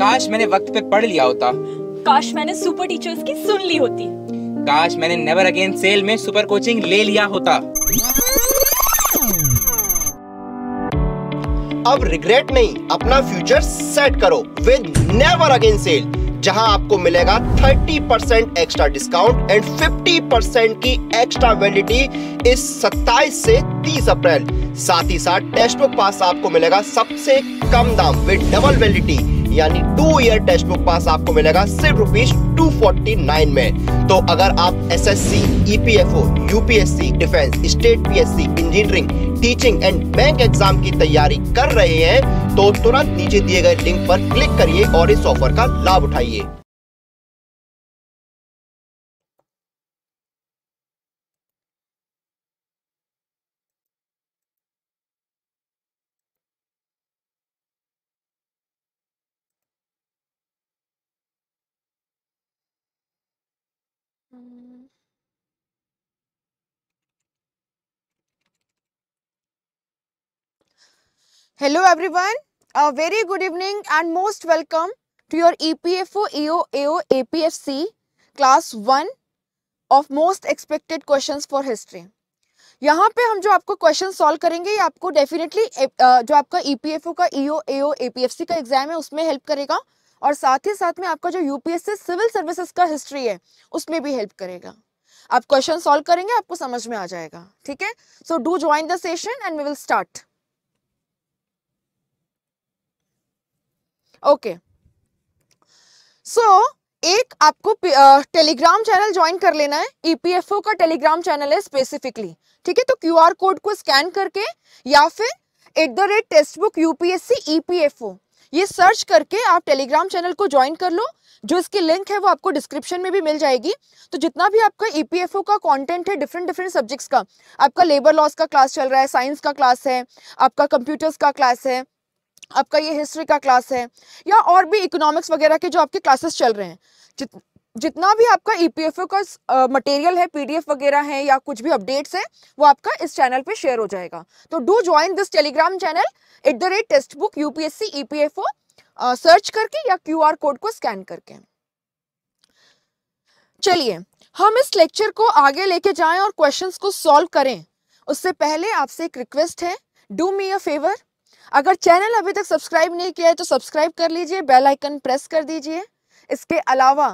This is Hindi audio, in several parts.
काश मैंने वक्त पे पढ़ लिया होता काश मैंने सुपर टीचर्स की सुन ली होती काश मैंने नेवर अगेन सेल में सुपर कोचिंग ले लिया होता अब रिग्रेट नहीं अपना फ्यूचर सेट करो विद नेवर अगेन सेल जहां आपको मिलेगा 30% एक्स्ट्रा डिस्काउंट एंड 50% की एक्स्ट्रा वैलिडिटी इस 27 से 30 अप्रैल साथ ही साथ टेस्ट बुक पास आपको मिलेगा सबसे कम दाम विद डबल वैलिडिटी यानी two year text book pass आपको मिलेगा सिर्फ रुपीज टू फोर्टी नाइन में तो अगर आप S S C E P F O UPSC defence state P S C engineering teaching and bank exam की तैयारी कर रहे हैं तो तुरंत नीचे दिए गए लिंक पर क्लिक करिए और इस ऑफर का लाभ उठाइए hello everyone a very good evening and most welcome to your EPFO EPFO AO APFC class one of most expected questions for history यहाँ पे हम जो आपको क्वेश्चन सॉल्व करेंगे ये आपको डेफिनेटली जो आपका ईपीएफओ e का ईओ एओ एपीएफसी का एग्जाम है उसमें हेल्प करेगा और साथ ही साथ में आपका जो यूपीएससी सिविल सर्विसेज का हिस्ट्री है उसमें भी हेल्प करेगा आप क्वेश्चन सॉल्व करेंगे आपको समझ में आ जाएगा ठीक है so do join the session and we will start okay so so, एक आपको टेलीग्राम चैनल ज्वाइन कर लेना है ईपीएफओ e का टेलीग्राम चैनल है स्पेसिफिकली ठीक है तो क्यूआर कोड को स्कैन करके या फिर at the rate text book UPSC EPFO ये सर्च करके आप टेलीग्राम चैनल को ज्वाइन कर लो जो इसकी लिंक है वो आपको डिस्क्रिप्शन में भी मिल जाएगी तो जितना भी आपका ईपीएफओ e का कंटेंट है डिफरेंट डिफरेंट सब्जेक्ट्स का आपका लेबर लॉस का क्लास चल रहा है साइंस का क्लास है आपका कंप्यूटर्स का क्लास है आपका ये हिस्ट्री का क्लास है या और भी इकोनॉमिक्स वगैरह के जो आपके क्लासेस चल रहे हैं जित जितना भी आपका ई e का मटेरियल है पीडीएफ वगैरह है या कुछ भी अपडेट्स हैं वो आपका इस चैनल पे शेयर हो जाएगा तो do join this Telegram channel at the rate text book UPSC O search करके या आर कोड को स्कैन करके चलिए हम इस लेक्चर को आगे लेके जाएं और क्वेश्चंस को सॉल्व करें उससे पहले आपसे एक रिक्वेस्ट है डू मी अ फेवर अगर चैनल अभी तक सब्सक्राइब नहीं किया है तो सब्सक्राइब कर लीजिए बेल आइकन प्रेस कर दीजिए इसके अलावा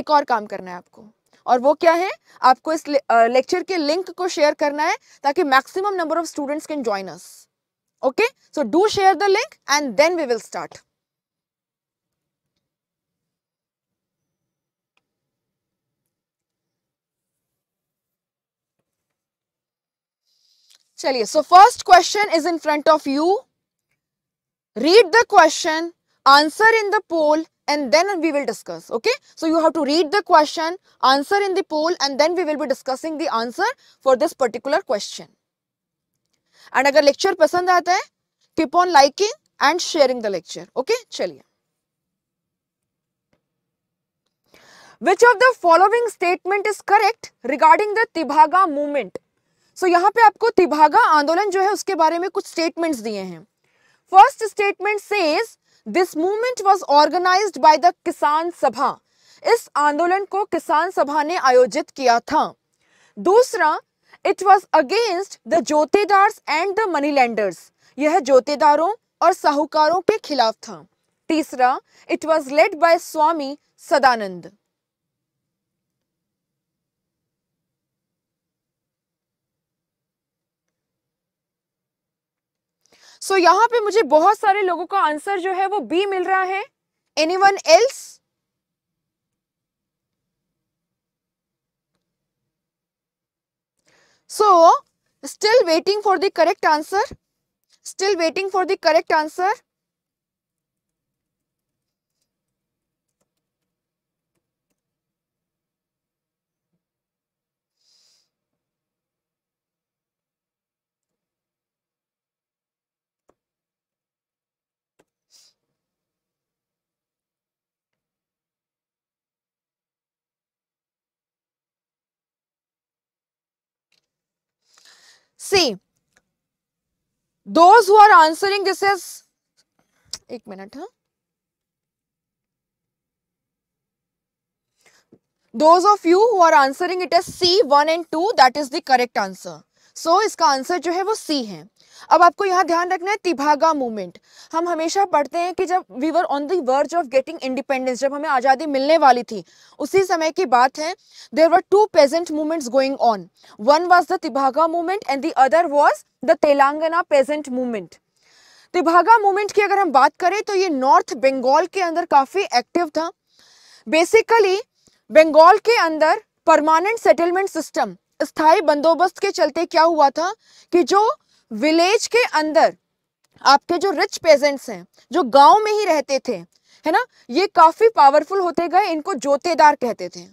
एक और काम करना है आपको और वो क्या है आपको इस लेक्चर के लिंक को शेयर करना है ताकि maximum number of students can join us okay so do share the link and then we will start चलिए so first question is in front of you read the question, answer in the poll and then we will discuss. Okay. So you have to read the question, answer in the poll and then we will be discussing the answer for this particular question. and agar lecture pasand aata hai keep on liking and sharing the lecture okay chaliye which of the following statement is correct regarding the tibhaga movement so yahan pe aapko tibhaga andolan jo hai uske bare mein kuch statements diye hain first statement says this movement was organise by the Kisan Sabha इस आंदोलन को किसान सभा ने आयोजित किया था दूसरा it was against the jotedars and the money lenders यह ज्योतिदारों और साहूकारों के खिलाफ था तीसरा it was led by Swami Sadanand so so, यहाँ पे मुझे बहुत सारे लोगों का आंसर जो है वो बी मिल रहा है anyone else so still waiting for the correct answer still waiting for the correct answer See, those who are answering this is, एक minute, Those of you who are answering it as C, 1 and 2, that is the correct answer. So so, इसका आंसर जो है वो सी है अब आपको यहाँ ध्यान रखना है तिभागा मूवमेंट हम हमेशा पढ़ते हैं कि जब we were on the verge of getting independence जब हमें आज़ादी मिलने वाली थी उसी समय की बात है there were two peasant movements going on one was the Tebhaga movement and the other was the Telangana peasant movement Tebhaga movement की अगर हम बात करें तो ये नॉर्थ बंगाल के अंदर काफ़ी एक्टिव था बेसिकली बंगाल के अंदर परमानेंट सेटलमेंट सिस्टम स्थायी बंदोबस्त के चलते क्या हुआ था कि जो विलेज के अंदर आपके जो रिच पेजेंट्स हैं जो गांव में ही रहते थे है ना ये काफ़ी पावरफुल होते गए इनको जोतेदार कहते थे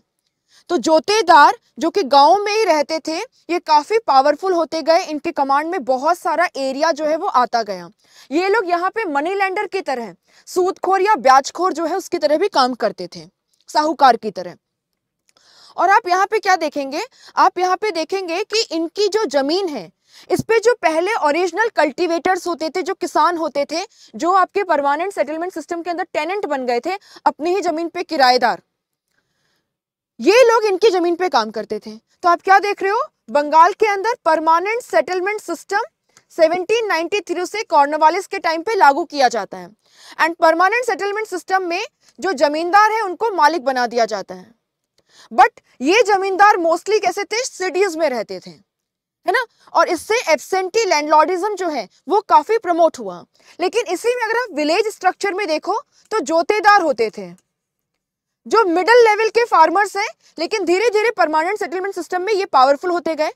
तो जोतेदार जो कि गांव में ही रहते थे ये काफ़ी पावरफुल होते गए इनके कमांड में बहुत सारा एरिया जो है वो आता गया ये लोग यहाँ पे मनी लैंडर की तरह सूदखोर या ब्याजखोर जो है उसकी तरह भी काम करते थे साहूकार की तरह और आप यहाँ पे क्या देखेंगे आप यहाँ पे देखेंगे कि इनकी जो जमीन है इस पे जो पहले ओरिजिनल कल्टीवेटर्स होते थे जो किसान होते थे जो आपके परमानेंट सेटलमेंट सिस्टम के अंदर टेनेंट बन गए थे अपनी ही जमीन पे किराएदार ये लोग इनकी जमीन पे काम करते थे तो आप क्या देख रहे हो बंगाल के अंदर परमानेंट सेटलमेंट सिस्टम 1793 से कॉर्नवालिस के टाइम पे लागू किया जाता है एंड परमानेंट सेटलमेंट सिस्टम में जो जमींदार है उनको मालिक बना दिया जाता है बट ये जमींदार मोस्टली कैसे थे सिटीज में रहते थे है ना और इससे एबसेंटी लैंडलॉर्डिज्म जो है वो काफ़ी प्रमोट हुआ लेकिन इसी में अगर आप विलेज स्ट्रक्चर में देखो तो जोतेदार होते थे जो मिडिल लेवल के फार्मर्स हैं लेकिन धीरे धीरे परमानेंट सेटलमेंट सिस्टम में ये पावरफुल होते गए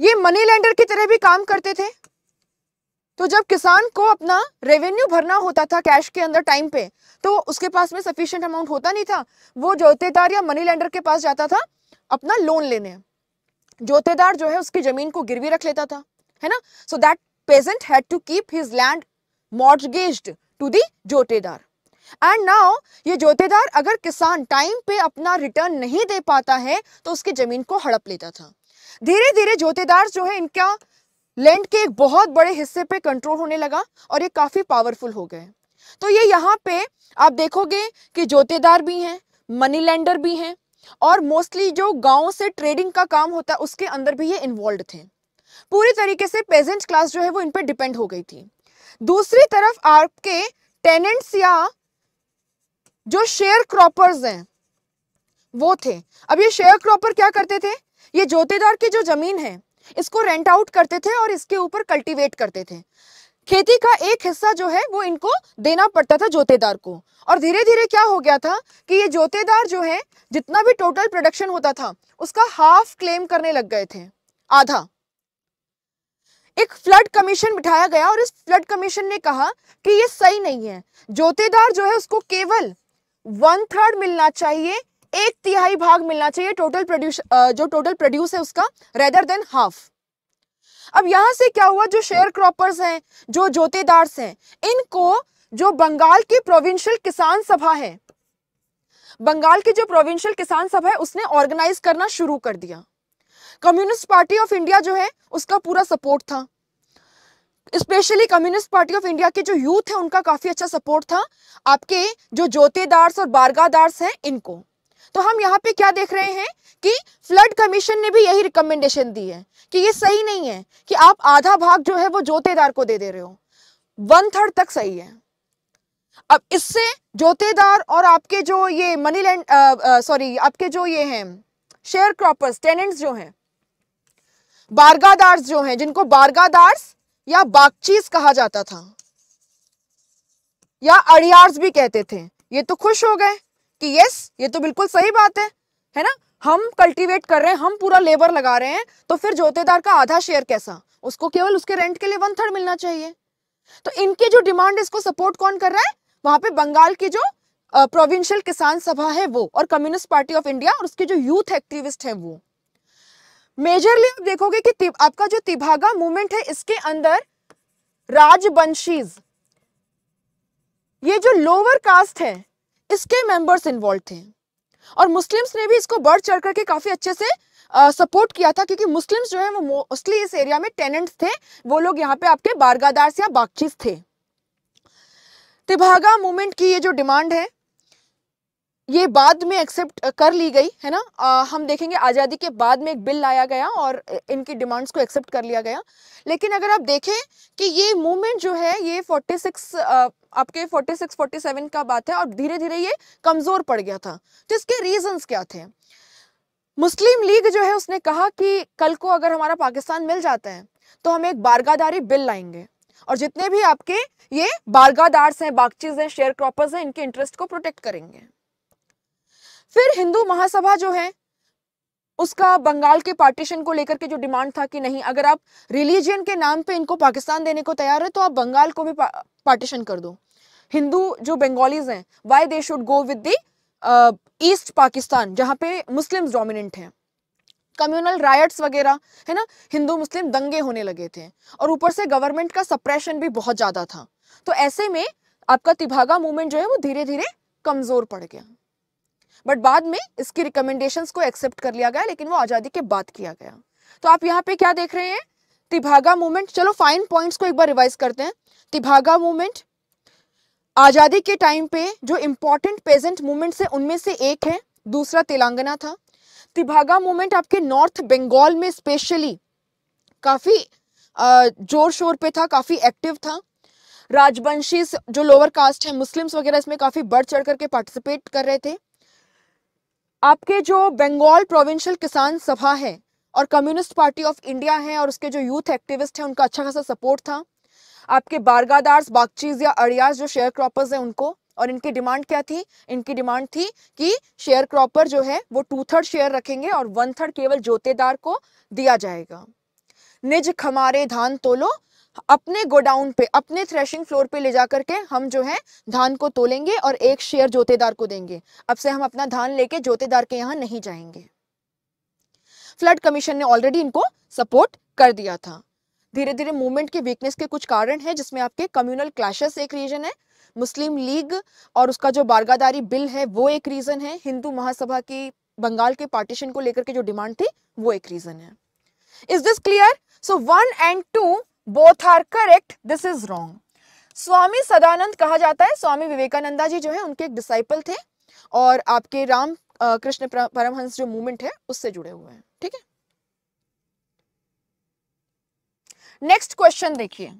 ये मनी लैंडर की तरह भी काम करते थे तो जब किसान को अपना रेवेन्यू भरना होता था कैश के अंदर टाइम पे तो उसके पास में सफिशियंट अमाउंट होता नहीं था वो जोतेदार या मनी लेंडर के पास जाता था अपना लोन लेने जोतेदार जो है उसकी जमीन को गिरवी रख लेता था है ना so that peasant had to keep his land mortgaged to the jotedar and now ये जोतेदार अगर किसान टाइम पे अपना रिटर्न नहीं दे पाता है तो उसकी जमीन को हड़प लेता था धीरे धीरे जोतेदार जो है इनका लैंड के एक बहुत बड़े हिस्से पे कंट्रोल होने लगा और ये काफ़ी पावरफुल हो गए तो ये यहाँ पे आप देखोगे कि जोतेदार भी हैं मनी लैंडर भी हैं और मोस्टली जो गाँव से ट्रेडिंग का काम होता है उसके अंदर भी ये इन्वॉल्व थे पूरी तरीके से पेजेंट क्लास जो है वो इन पर डिपेंड हो गई थी दूसरी तरफ आपके टेनेंट्स या जो शेयर क्रॉपर्स हैं वो थे अब ये शेयर क्रॉपर क्या करते थे ये जोतेदार की जो जमीन है इसको रेंट आउट करते थे और इसके ऊपर कल्टीवेट करते थे खेती का एक हिस्सा जो है वो इनको देना पड़ता था जोतेदार को और धीरे धीरे क्या हो गया था कि ये जोतेदार जो है जितना भी टोटल प्रोडक्शन होता था उसका हाफ क्लेम करने लग गए थे आधा एक फ्लड कमीशन बिठाया गया और इस फ्लड कमीशन ने कहा कि ये सही नहीं है जोतेदार जो है उसको केवल वन थर्ड मिलना चाहिए एक तिहाई भाग मिलना चाहिए टोटल प्रोड्यूस जो टोटल प्रोड्यूस है उसका रेदर देन हाफ अब यहां से क्या हुआ जो शेयर क्रॉपर्स हैं जो जोतेदार्स हैं इनको जो बंगाल की प्रोविंशियल किसान सभा है बंगाल की जो प्रोविंशियल किसान सभा है उसने ऑर्गेनाइज करना शुरू कर दिया कम्युनिस्ट पार्टी ऑफ इंडिया जो है उसका पूरा सपोर्ट था specially Communist Party of India के जो यूथ है उनका काफी अच्छा सपोर्ट था आपके जो जोतेदार्स और बारगादार्स हैं इनको तो हम यहाँ पे क्या देख रहे हैं कि फ्लड कमीशन ने भी यही रिकमेंडेशन दी है कि ये सही नहीं है कि आप आधा भाग जो है वो जोतेदार को दे दे रहे हो वन थर्ड तक सही है अब इससे जोतेदार और आपके जो ये मनी लैंड सॉरी आपके जो ये हैं शेयर क्रॉपर्स टेनेंट्स जो हैं बारगादार्स जो हैं जिनको बारगादार्स या बागचीज कहा जाता था या अड़ियार्स भी कहते थे ये तो खुश हो गए कि यस ये तो बिल्कुल सही बात है है ना हम कल्टीवेट कर रहे हैं हम पूरा लेबर लगा रहे हैं तो फिर जोतेदार का आधा शेयर कैसा उसको केवल उसके रेंट के लिए वन थर्ड मिलना चाहिए तो इनकी जो डिमांड इसको सपोर्ट कौन कर रहा है वहां पे बंगाल की जो प्रोविंशियल किसान सभा है वो और कम्युनिस्ट पार्टी ऑफ इंडिया और उसके जो यूथ एक्टिविस्ट है वो मेजरली आप देखोगे कि आपका जो तिभागा मूवमेंट है इसके अंदर राजबंशीज ये जो लोअर कास्ट है इसके मेंबर्स इन्वॉल्व थे और मुस्लिम्स ने भी इसको बढ़ चढ़ करके काफ़ी अच्छे से सपोर्ट किया था क्योंकि मुस्लिम्स जो है वो मोस्टली इस एरिया में टेनेंट्स थे वो लोग यहाँ पे आपके बारगादार्स या बागचिस थे तिभागा मूवमेंट की ये जो डिमांड है ये बाद में एक्सेप्ट कर ली गई है ना आ, हम देखेंगे आज़ादी के बाद में एक बिल लाया गया और इनकी डिमांड्स को एक्सेप्ट कर लिया गया लेकिन अगर आप देखें कि ये मूवमेंट जो है ये 46 सिक्स आपके 46 47 का बात है और धीरे धीरे ये कमज़ोर पड़ गया था तो इसके रीजंस क्या थे मुस्लिम लीग जो है उसने कहा कि कल को अगर हमारा पाकिस्तान मिल जाता है तो हम एक बारगादारी बिल लाएंगे और जितने भी आपके ये बारगादार्स हैं बागचीज हैं शेयर क्रॉपर्स हैं इनके इंटरेस्ट को प्रोटेक्ट करेंगे फिर हिंदू महासभा जो है उसका बंगाल के पार्टीशन को लेकर के जो डिमांड था कि नहीं अगर आप रिलीजन के नाम पे इनको पाकिस्तान देने को तैयार है तो आप बंगाल को भी पा, पार्टीशन कर दो हिंदू जो बंगालीज हैं why they should go with the East Pakistan जहाँ पे मुस्लिम्स डोमिनेंट हैं कम्युनल रायट्स वगैरह है ना हिंदू मुस्लिम दंगे होने लगे थे और ऊपर से गवर्नमेंट का सप्रेशन भी बहुत ज़्यादा था तो ऐसे में आपका तिभागा मूवमेंट जो है वो धीरे धीरे कमज़ोर पड़ गया बट बाद में इसकी रिकमेंडेशन को एक्सेप्ट कर लिया गया लेकिन वो आज़ादी के बाद किया गया तो आप यहाँ पे क्या देख रहे हैं तिभागा मूवमेंट चलो फाइन पॉइंट्स को एक बार रिवाइज करते हैं तिभागा मूवमेंट आज़ादी के टाइम पे जो इंपॉर्टेंट पेजेंट मूवमेंट है उनमें से एक है दूसरा तेलंगाना था तिभागा मूवमेंट आपके नॉर्थ बंगाल में स्पेशली काफ़ी जोर शोर पे था काफ़ी एक्टिव था राजवंशी जो लोअर कास्ट है मुस्लिम्स वगैरह इसमें काफ़ी बढ़ चढ़ करके पार्टिसिपेट कर रहे थे आपके जो बंगाल प्रोविंशियल किसान सभा है और कम्युनिस्ट पार्टी ऑफ इंडिया है और उसके जो यूथ एक्टिविस्ट हैं उनका अच्छा खासा सपोर्ट था आपके बारगादार्स बागचीज या अड़ियाज जो शेयर क्रॉपर्स हैं उनको और इनकी डिमांड क्या थी इनकी डिमांड थी कि शेयर क्रॉपर जो है वो टू थर्ड शेयर रखेंगे और वन थर्ड केवल जोतेदार को दिया जाएगा निज खमारे धान तोलो अपने गोडाउन पे अपने थ्रेशिंग फ्लोर पे ले जा करके हम जो है धान को तोलेंगे और एक शेयर जोतेदार को देंगे अब से हम अपना धान लेके जोतेदार के यहाँ नहीं जाएंगे फ्लड कमीशन ने ऑलरेडी इनको सपोर्ट कर दिया था धीरे धीरे मूवमेंट के वीकनेस के कुछ कारण है जिसमें आपके कम्युनल क्लैशेस एक रीजन है मुस्लिम लीग और उसका जो बारगादारी बिल है वो एक रीजन है हिंदू महासभा की बंगाल के पार्टीशन को लेकर के जो डिमांड थी वो एक रीजन है is this clear so one and two both are correct this is wrong Swami Sadanand कहा जाता है स्वामी विवेकानंदा जी जो है उनके एक डिसाइपल थे और आपके राम कृष्ण परमहंस जो मूवमेंट है उससे जुड़े हुए हैं ठीक है नेक्स्ट क्वेश्चन देखिए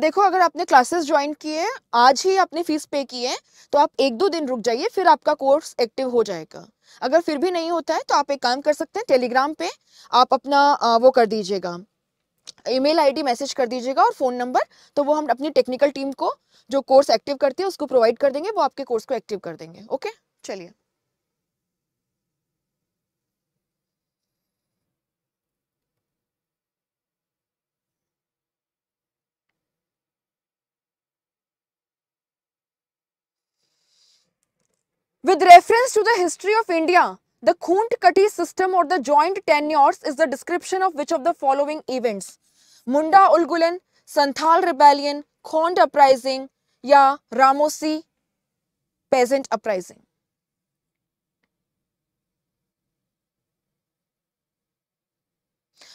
देखो अगर आपने क्लासेस ज्वाइन किए आज ही आपने फीस पे की है तो आप एक दो दिन रुक जाइए फिर आपका कोर्स एक्टिव हो जाएगा अगर फिर भी नहीं होता है तो आप एक काम कर सकते हैं टेलीग्राम पे आप अपना वो कर दीजिएगा ईमेल आईडी मैसेज कर दीजिएगा और फ़ोन नंबर तो वो हम अपनी टेक्निकल टीम को जो कोर्स एक्टिव करती है उसको प्रोवाइड कर देंगे वो आपके कोर्स को एक्टिव कर देंगे ओके चलिए With reference to the history of India, the Khunt Kati system or the joint tenures is the description of which of the following events? Munda Ulgulan, Santhal Rebellion, Khond Uprising, ya Ramosi Peasant Uprising.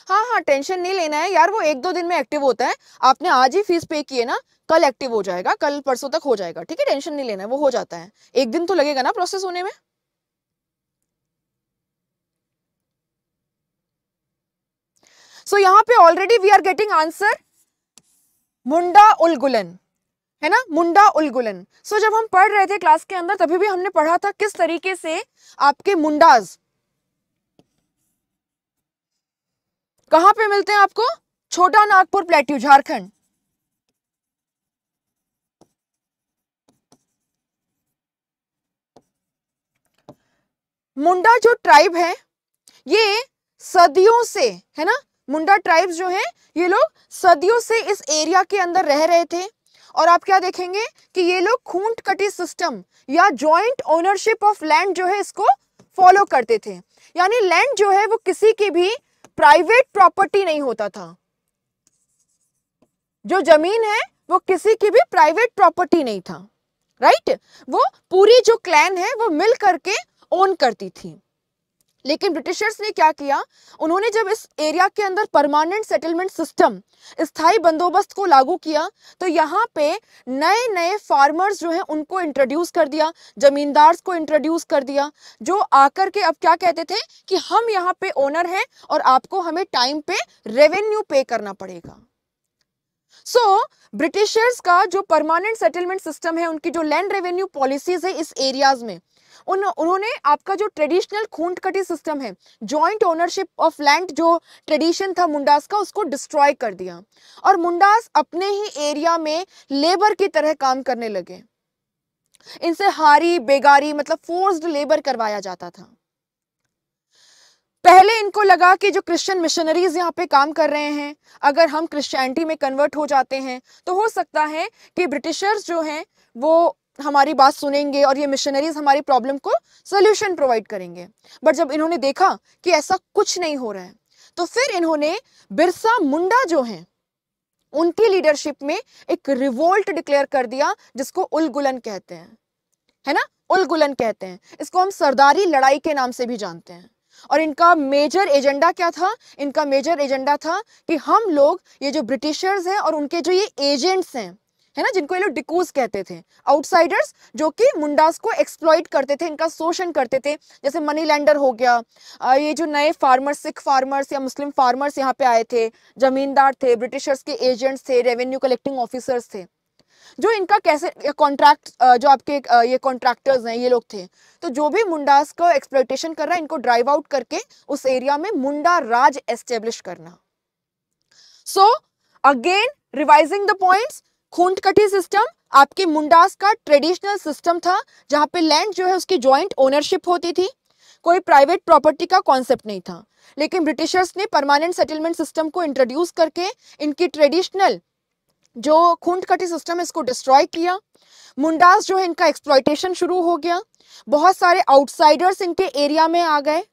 हाँ हाँ टेंशन नहीं लेना है यार वो एक दो दिन में एक्टिव होता है आपने आज ही फीस पे किए ना कल एक्टिव हो जाएगा कल परसों तक हो जाएगा ठीक है टेंशन नहीं लेना है वो हो जाता है एक दिन तो लगेगा ना प्रोसेस होने में सो so, यहाँ पे already we are getting answer Munda Ulgulan है ना मुंडा उलगुलन सो so, जब हम पढ़ रहे थे क्लास के अंदर तभी भी हमने पढ़ा था किस तरीके से आपके मुंडाज कहाँ पे मिलते हैं आपको छोटा नागपुर प्लेट्यू झारखंड मुंडा जो ट्राइब है ये सदियों से है ना मुंडा ट्राइब्स जो है ये लोग सदियों से इस एरिया के अंदर रह रहे थे और आप क्या देखेंगे कि ये लोग खूंट कटी सिस्टम या जॉइंट ओनरशिप ऑफ लैंड जो है इसको फॉलो करते थे यानी लैंड जो है वो किसी की भी प्राइवेट प्रॉपर्टी नहीं होता था जो जमीन है वो किसी की भी प्राइवेट प्रॉपर्टी नहीं था राइट वो पूरी जो क्लैन है वो मिल करके ओन करती थी लेकिन ब्रिटिशर्स ने क्या किया उन्होंने जब इस एरिया के अंदर परमानेंट सेटलमेंट सिस्टम स्थायी बंदोबस्त को लागू किया तो यहाँ पे नए नए फार्मर्स जो हैं उनको इंट्रोड्यूस कर दिया जमींदार्स को इंट्रोड्यूस कर दिया जो आकर के अब क्या कहते थे कि हम यहाँ पे ओनर हैं और आपको हमें टाइम पे रेवेन्यू पे करना पड़ेगा सो so, ब्रिटिशर्स का जो परमानेंट सेटलमेंट सिस्टम है उनकी जो लैंड रेवेन्यू पॉलिसीज है इस एरियाज में उन उन्होंने आपका जो ट्रेडिशनल खूंट कटी सिस्टम है जॉइंट ओनरशिप ऑफ लैंड जो ट्रेडिशन था मुंडास का उसको डिस्ट्रॉय कर दिया और मुंडास अपने ही एरिया में लेबर की तरह काम करने लगे इनसे हारी बेगारी मतलब फोर्स्ड लेबर करवाया जाता था पहले इनको लगा कि जो क्रिश्चियन मिशनरीज यहाँ पे काम कर रहे हैं अगर हम क्रिश्चियनिटी में कन्वर्ट हो जाते हैं तो हो सकता है कि ब्रिटिशर्स जो हैं वो हमारी बात सुनेंगे और ये मिशनरीज हमारी प्रॉब्लम को सोल्यूशन प्रोवाइड करेंगे बट जब इन्होंने देखा कि ऐसा कुछ नहीं हो रहा है तो फिर इन्होंने बिरसा मुंडा जो हैं उनकी लीडरशिप में एक रिवोल्ट डिक्लेयर कर दिया जिसको उलगुलन कहते हैं है ना उलगुलन कहते हैं इसको हम सरदारी लड़ाई के नाम से भी जानते हैं और इनका मेजर एजेंडा क्या था इनका मेजर एजेंडा था कि हम लोग ये जो ब्रिटिशर्स हैं और उनके जो ये एजेंट्स हैं है ना जिनको ये लोग डिकूज कहते थे आउटसाइडर्स जो कि मुंडास को एक्सप्लॉइट करते थे इनका शोषण करते थे जैसे मनी लैंडर हो गया ये जो नए फार्मर्स सिख फार्मर्स या मुस्लिम फार्मर्स यहाँ पे आए थे जमींदार थे ब्रिटिशर्स के एजेंट्स थे रेवेन्यू कलेक्टिंग ऑफिसर्स थे जो इनका कैसे कॉन्ट्रैक्ट जो आपके ये कॉन्ट्रैक्टर्स हैं ये लोग थे तो जो भी मुंडास को एक्सप्लोइटेशन कर रहा है इनको ड्राइव आउट करके उस एरिया में मुंडा राज एस्टेब्लिश करना so again revising the points Khuntkatti system आपके मुंडास का ट्रेडिशनल सिस्टम था जहाँ पे लैंड जो है उसकी ज्वाइंट ओनरशिप होती थी कोई प्राइवेट प्रॉपर्टी का कॉन्सेप्ट नहीं था लेकिन ब्रिटिशर्स ने परमानेंट सेटलमेंट सिस्टम को इंट्रोड्यूस करके इनकी ट्रेडिशनल जो खूंटकटी सिस्टम इसको डिस्ट्रॉय किया मुंडास जो है इनका एक्सप्लॉयटेशन शुरू हो गया बहुत सारे आउटसाइडर्स इनके एरिया में आ गए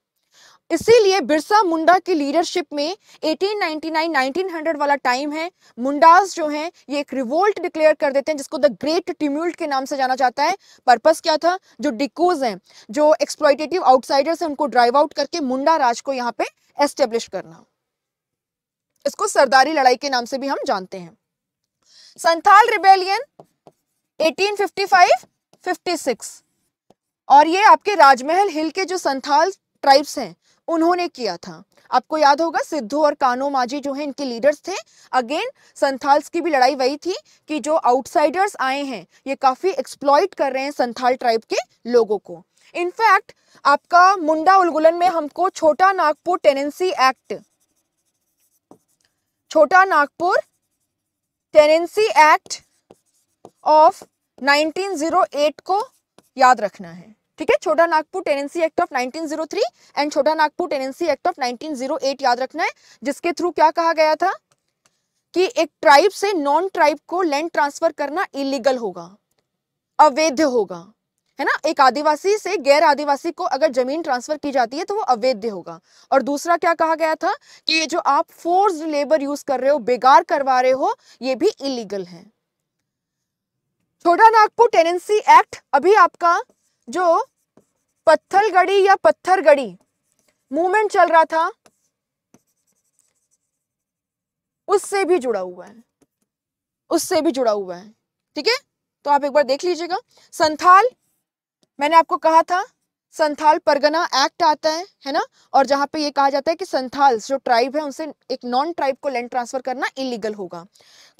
इसीलिए बिरसा मुंडा की लीडरशिप में 1899-1900 वाला टाइम है मुंडास जो हैं ये एक रिवोल्ट डिक्लेयर कर देते हैं जिसको द ग्रेट टिम्यूल्ट के नाम से जाना जाता है पर्पस क्या था जो डिकोज हैं जो एक्सप्लॉइटेटिव आउटसाइडर्स हैं उनको ड्राइव आउट करके मुंडा राज को यहाँ पे एस्टेब्लिश करना इसको सरदारी लड़ाई के नाम से भी हम जानते हैं संथाल रिबेलियन 1855-56 और ये आपके राजमहल हिल के जो संथाल ट्राइब्स हैं उन्होंने किया था आपको याद होगा सिद्धू और कानो माजी जो है इनके लीडर्स थे अगेन संथाल्स की भी लड़ाई वही थी कि जो आउटसाइडर्स आए हैं ये काफ़ी एक्सप्लॉइट कर रहे हैं संथाल ट्राइब के लोगों को इनफैक्ट आपका मुंडा उलगुलन में हमको छोटा नागपुर टेनेंसी एक्ट छोटा नागपुर टेनेंसी एक्ट ऑफ 1908 को याद रखना है ठीक है Chota Nagpur tenancy act of 1903 and Chota Nagpur tenancy act of 1908 याद रखना है जिसके थ्रू क्या कहा गया था कि एक ट्राइब से नॉन ट्राइब को लैंड ट्रांसफर करना इलीगल होगा अवैध होगा है ना एक आदिवासी से गैर आदिवासी को अगर जमीन ट्रांसफर की जाती है तो वो अवैध होगा और दूसरा क्या कहा गया था कि ये जो आप फोर्स लेबर यूज कर रहे हो बेगार करवा रहे हो ये भी इलीगल है छोटा नागपुर टेनेंसी एक्ट अभी आपका जो पत्थलगढ़ी या पत्थरगढ़ी मूवमेंट चल रहा था उससे भी जुड़ा हुआ है उससे भी जुड़ा हुआ है ठीक है तो आप एक बार देख लीजिएगा संथाल मैंने आपको कहा था संथाल परगना एक्ट आता है है ना और जहां पे ये कहा जाता है कि संथाल जो ट्राइब है उनसे एक नॉन ट्राइब को लैंड ट्रांसफर करना इलीगल होगा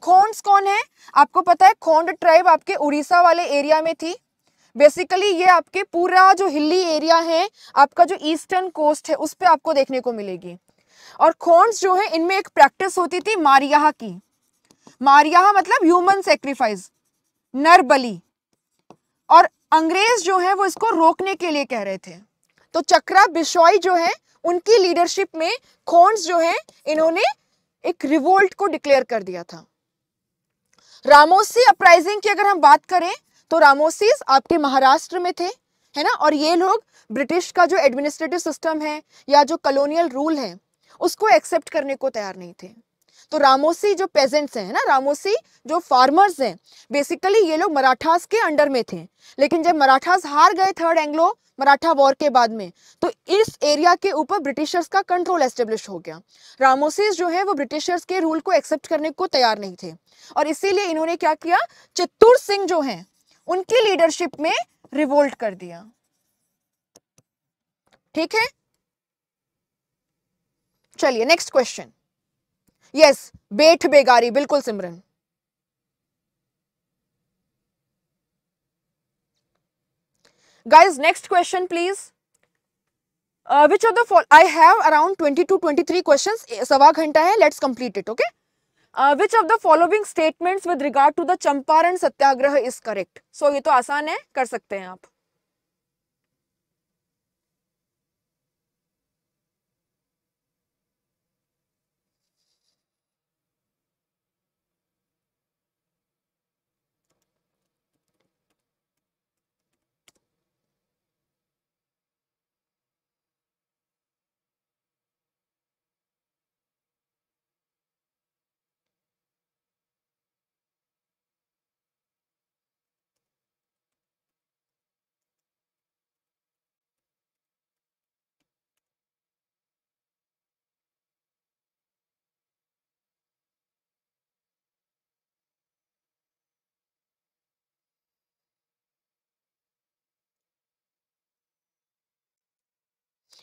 खोंड कौन है आपको पता है खोंड ट्राइब आपके उड़ीसा वाले एरिया में थी बेसिकली ये आपके पूरा जो हिली एरिया है आपका जो ईस्टर्न कोस्ट है उस पर आपको देखने को मिलेगी और खोन्स जो है इनमें एक प्रैक्टिस होती थी मारिया की मारिया मतलब ह्यूमन सेक्रीफाइस नरबली और अंग्रेज जो है वो इसको रोकने के लिए कह रहे थे तो चक्रा बिशोई जो है उनकी लीडरशिप में खोन्स जो है इन्होंने एक रिवोल्ट को डिक्लेयर कर दिया था रामोसी अपराइजिंग की अगर हम बात करें तो रामोसिस आपके महाराष्ट्र में थे है ना और ये लोग ब्रिटिश का जो एडमिनिस्ट्रेटिव सिस्टम है या जो कलोनियल रूल है उसको एक्सेप्ट करने को तैयार नहीं थे तो रामोसी जो पेजेंट्स हैं ना रामोसी जो फार्मर्स हैं बेसिकली ये लोग मराठास के अंडर में थे लेकिन जब मराठास हार गए थर्ड एंग्लो मराठा वॉर के बाद में तो इस एरिया के ऊपर ब्रिटिशर्स का कंट्रोल एस्टेब्लिश हो गया रामोसीज जो है वो ब्रिटिशर्स के रूल को एक्सेप्ट करने को तैयार नहीं थे और इसीलिए इन्होंने क्या किया चित्तूर सिंह जो हैं उनकी लीडरशिप में रिवोल्ट कर दिया ठीक है चलिए नेक्स्ट क्वेश्चन यस बेठ बेगारी बिल्कुल Simran guys next question please which of the fall I have around twenty two twenty three question सवा घंटा है let's complete it okay which of the following statements with regard to the Champaran Satyagraha is correct so ये तो आसान है कर सकते हैं आप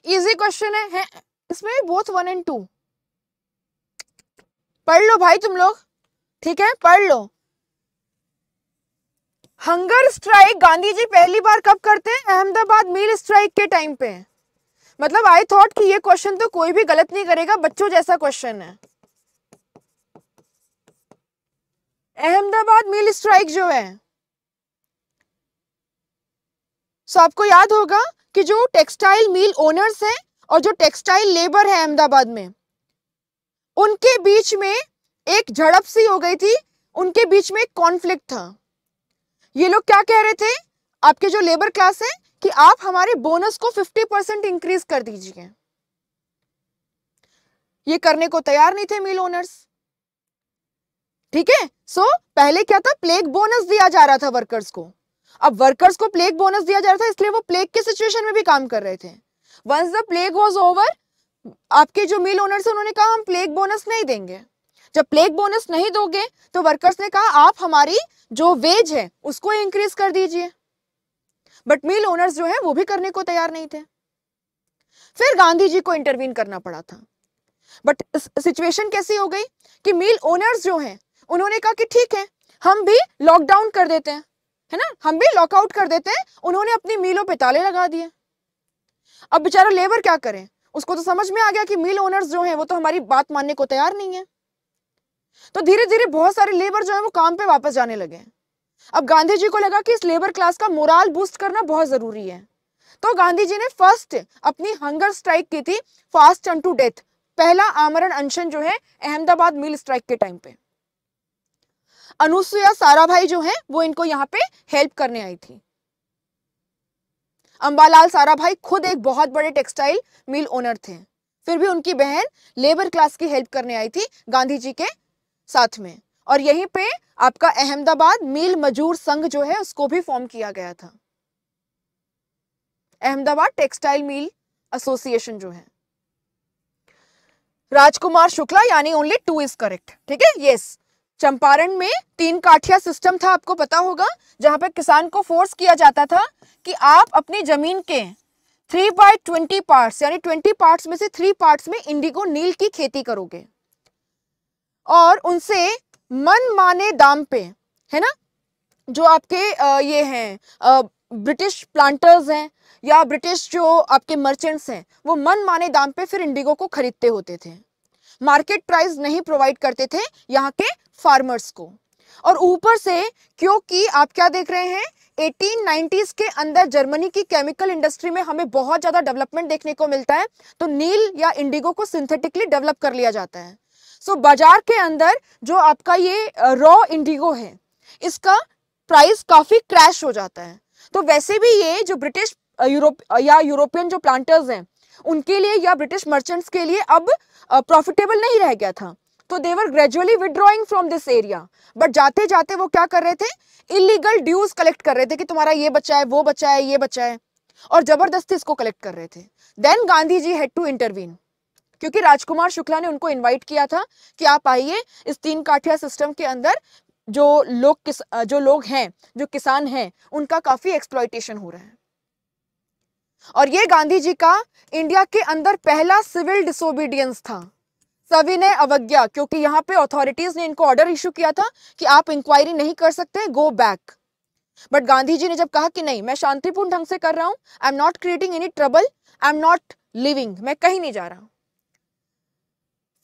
इजी क्वेश्चन है, है इसमें भी बोथ वन एंड टू पढ़ लो भाई तुम लोग ठीक है पढ़ लो हंगर स्ट्राइक गांधी जी पहली बार कब करते हैं अहमदाबाद मील स्ट्राइक के टाइम पे मतलब आई थॉट कि ये क्वेश्चन तो कोई भी गलत नहीं करेगा बच्चों जैसा क्वेश्चन है अहमदाबाद मिल स्ट्राइक जो है सो so, आपको याद होगा कि जो टेक्सटाइल मिल ओनर्स हैं और जो टेक्सटाइल लेबर है अहमदाबाद में उनके बीच में एक झड़प सी हो गई थी उनके बीच में एक कॉन्फ्लिक्ट था ये लोग क्या कह रहे थे आपके जो लेबर क्लास है कि आप हमारे बोनस को 50 परसेंट इंक्रीज कर दीजिए ये करने को तैयार नहीं थे मिल ओनर्स ठीक है सो पहले क्या था प्लेग बोनस दिया जा रहा था वर्कर्स को अब वर्कर्स को प्लेग बोनस दिया जा रहा था इसलिए वो प्लेग के सिचुएशन में भी काम कर रहे थे once the plague was over आपके जो मिल ओनर्स है उन्होंने कहा हम प्लेग बोनस नहीं देंगे जब प्लेग बोनस नहीं दोगे तो वर्कर्स ने कहा आप हमारी जो वेज है उसको इंक्रीज कर दीजिए बट मिल ओनर्स जो है वो भी करने को तैयार नहीं थे फिर गांधी जी को इंटरवीन करना पड़ा था बट सिचुएशन कैसी हो गई कि मिल ओनर्स जो हैं उन्होंने कहा कि ठीक है हम भी लॉकडाउन कर देते हैं है ना हम भी लॉकआउट कर देते हैं उन्होंने अपनी मीलों पे ताले लगा दिए अब बेचारा लेबर क्या करें उसको तो समझ में आ गया कि मिल ओनर्स जो हैं वो तो हमारी बात मानने को तैयार नहीं है तो धीरे धीरे बहुत सारे लेबर जो है वो काम पे वापस जाने लगे अब गांधी जी को लगा कि इस लेबर क्लास का मोराल बूस्ट करना बहुत जरूरी है तो गांधी जी ने फर्स्ट अपनी हंगर स्ट्राइक की थी फास्ट टू डेथ पहला आमरण अनशन जो है अहमदाबाद मिल स्ट्राइक के टाइम पे अनुसुया सारा भाई जो है वो इनको यहाँ पे हेल्प करने आई थी अंबालाल सारा भाई खुद एक बहुत बड़े टेक्सटाइल मिल ओनर थे फिर भी उनकी बहन लेबर क्लास की हेल्प करने आई थी गांधी जी के साथ में और यहीं पे आपका अहमदाबाद मिल मजूर संघ जो है उसको भी फॉर्म किया गया था अहमदाबाद टेक्सटाइल मिल एसोसिएशन जो है राजकुमार शुक्ला यानी ओनली टू इज करेक्ट ठीक है यस चंपारण में तीन काठिया सिस्टम था आपको पता होगा जहां पर किसान को फोर्स किया जाता था कि आप अपनी जमीन के थ्री बाय ट्वेंटी पार्ट यानी ट्वेंटी पार्ट्स में से थ्री पार्ट्स में इंडिगो नील की खेती करोगे और उनसे मन माने दाम पे है ना जो आपके ये हैं ब्रिटिश प्लांटर्स हैं या ब्रिटिश जो आपके मर्चेंट्स हैं वो मन माने दाम पे फिर इंडिगो को खरीदते होते थे मार्केट प्राइस नहीं प्रोवाइड करते थे यहाँ के फार्मर्स को और ऊपर से क्योंकि आप क्या देख रहे हैं 1890s के अंदर जर्मनी की केमिकल इंडस्ट्री में हमें बहुत ज़्यादा डेवलपमेंट देखने को मिलता है तो नील या इंडिगो को सिंथेटिकली डेवलप कर लिया जाता है सो so, बाजार के अंदर जो आपका ये रॉ इंडिगो है इसका प्राइस काफ़ी क्रैश हो जाता है तो वैसे भी ये जो ब्रिटिश यूरोप या यूरोपियन जो प्लांटर्स हैं उनके लिए या ब्रिटिश मर्चेंट्स के लिए अब प्रॉफिटेबल नहीं रह गया था तो they were gradually withdrawing from this area but जाते जाते वो क्या कर रहे थे इलीगल ड्यूज कलेक्ट कर रहे थे कि तुम्हारा ये बच्चा है वो बच्चा है ये बच्चा है और जबरदस्ती इसको कलेक्ट कर रहे थे then Gandhi ji had to intervene क्योंकि राजकुमार शुक्ला ने उनको इनवाइट किया था कि आप आइए इस तीन काठिया सिस्टम के अंदर जो लोग किस जो लोग हैं जो किसान हैं उनका काफी एक्सप्लॉयटेशन हो रहा है और ये गांधी जी का इंडिया के अंदर पहला सिविल डिसोबीडियंस था सभी ने अवज्ञा क्योंकि यहाँ पे अथॉरिटीज ने इनको ऑर्डर इश्यू किया था कि आप इंक्वायरी नहीं कर सकते go back but Gandhi ji ने जब कहा कि नहीं मैं शांतिपूर्ण ढंग से कर रहा हूं I am not creating any trouble I am not leaving मैं कहीं नहीं जा रहा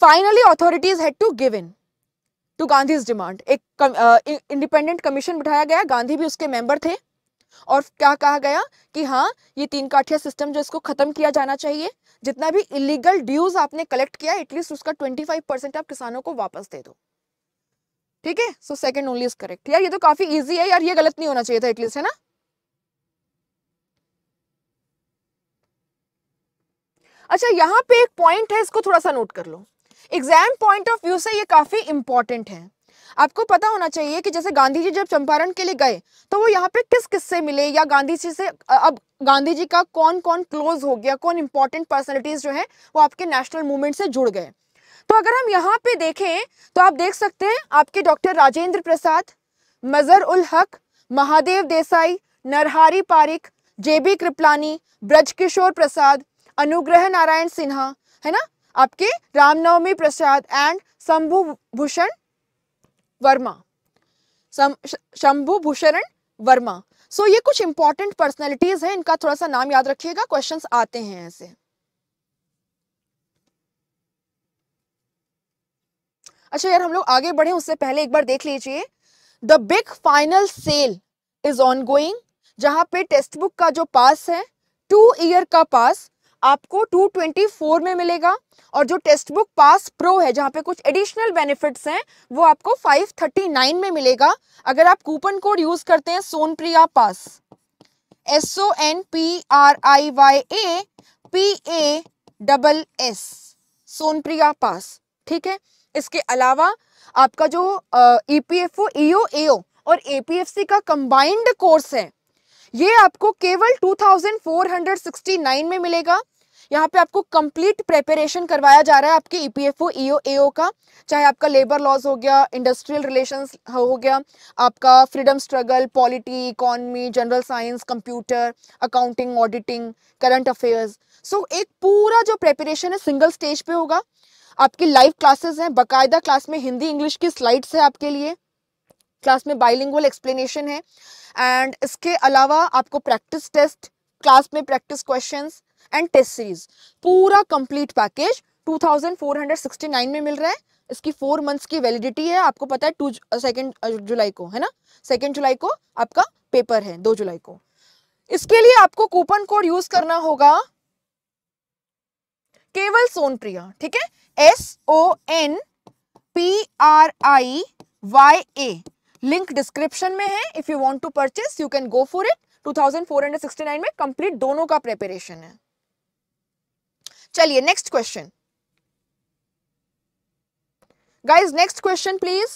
finally authorities had to give in to Gandhi's demand एक इंडिपेंडेंट कमीशन बिठाया गया गांधी भी उसके मेंबर थे और क्या कहा गया कि हाँ ये तीन काठिया सिस्टम जो इसको खत्म किया जाना चाहिए जितना भी इलीगल ड्यूज आपने कलेक्ट किया एटलीस्ट उसका ट्वेंटी फाइव परसेंट आप किसानों को वापस दे दो ठीक है so second only is correct यार ये तो काफी इजी है यार ये गलत नहीं होना चाहिए था एटलीस्ट है ना अच्छा यहाँ पे एक पॉइंट है इसको थोड़ा सा नोट कर लो एग्जाम पॉइंट ऑफ व्यू से ये काफी इंपॉर्टेंट है आपको पता होना चाहिए कि जैसे गांधी जी जब चंपारण के लिए गए तो वो यहाँ पे किस किस से मिले या गांधी जी से अब गांधी जी का कौन कौन क्लोज हो गया कौन इंपॉर्टेंट पर्सनलिटीज जो है वो आपके नेशनल मूवमेंट से जुड़ गए तो अगर हम यहाँ पे देखें तो आप देख सकते हैं आपके डॉक्टर राजेंद्र प्रसाद मजर उल हक महादेव देसाई नरहारी पारिक जेबी कृपलानी ब्रजकिशोर प्रसाद अनुग्रह नारायण सिन्हा है ना आपके Ramnavami Prasad and Shambhu Bhushan Verma Shambhu Bhushan Verma so so, ये कुछ इंपॉर्टेंट पर्सनैलिटीज हैं इनका थोड़ा सा नाम याद रखिएगा क्वेश्चंस आते हैं ऐसे अच्छा यार हम लोग आगे बढ़े उससे पहले एक बार देख लीजिए the big final sale is on going जहां पे टेक्स्ट बुक का जो पास है टू ईयर का पास आपको 224 में मिलेगा और जो टेक्स्ट बुक पास प्रो है जहाँ पे कुछ एडिशनल बेनिफिट्स हैं वो आपको 539 में मिलेगा अगर आप कूपन कोड यूज़ करते हैं Sonpriya pass S O N P R I Y A P A double S Sonpriya pass ठीक है इसके अलावा आपका जो ई पी एफ ओ ई ए और ए पी एफ सी का कंबाइंड कोर्स है ये आपको केवल 2469 में मिलेगा यहाँ पे आपको कंप्लीट प्रेपरेशन करवाया जा रहा है आपके ईपीएफओ ईओ एओ का चाहे आपका लेबर लॉज हो गया इंडस्ट्रियल रिलेशंस हो गया आपका freedom struggle polity economy general science computer accounting auditing current affairs so एक पूरा जो प्रेपरेशन है सिंगल स्टेज पे होगा आपकी लाइव क्लासेस हैं बाकायदा क्लास में हिंदी इंग्लिश की स्लाइड्स है आपके लिए क्लास में बाइलिंगुअल एक्सप्लेनेशन है एंड इसके अलावा आपको प्रैक्टिस टेस्ट क्लास में practice question and test series पूरा कंप्लीट पैकेज 2469 में मिल रहा है इसकी फोर मंथ्स की वैलिडिटी है आपको पता है टू सेकेंड जुलाई को है ना सेकेंड जुलाई को आपका पेपर है दो जुलाई को इसके लिए आपको कूपन कोड यूज करना होगा केवल सोनप्रिया ठीक है S O N P R I Y A link description में है if you want to purchase you can go for it 2469 में कंप्लीट दोनों का प्रिपरेशन है चलिए next question guys next question please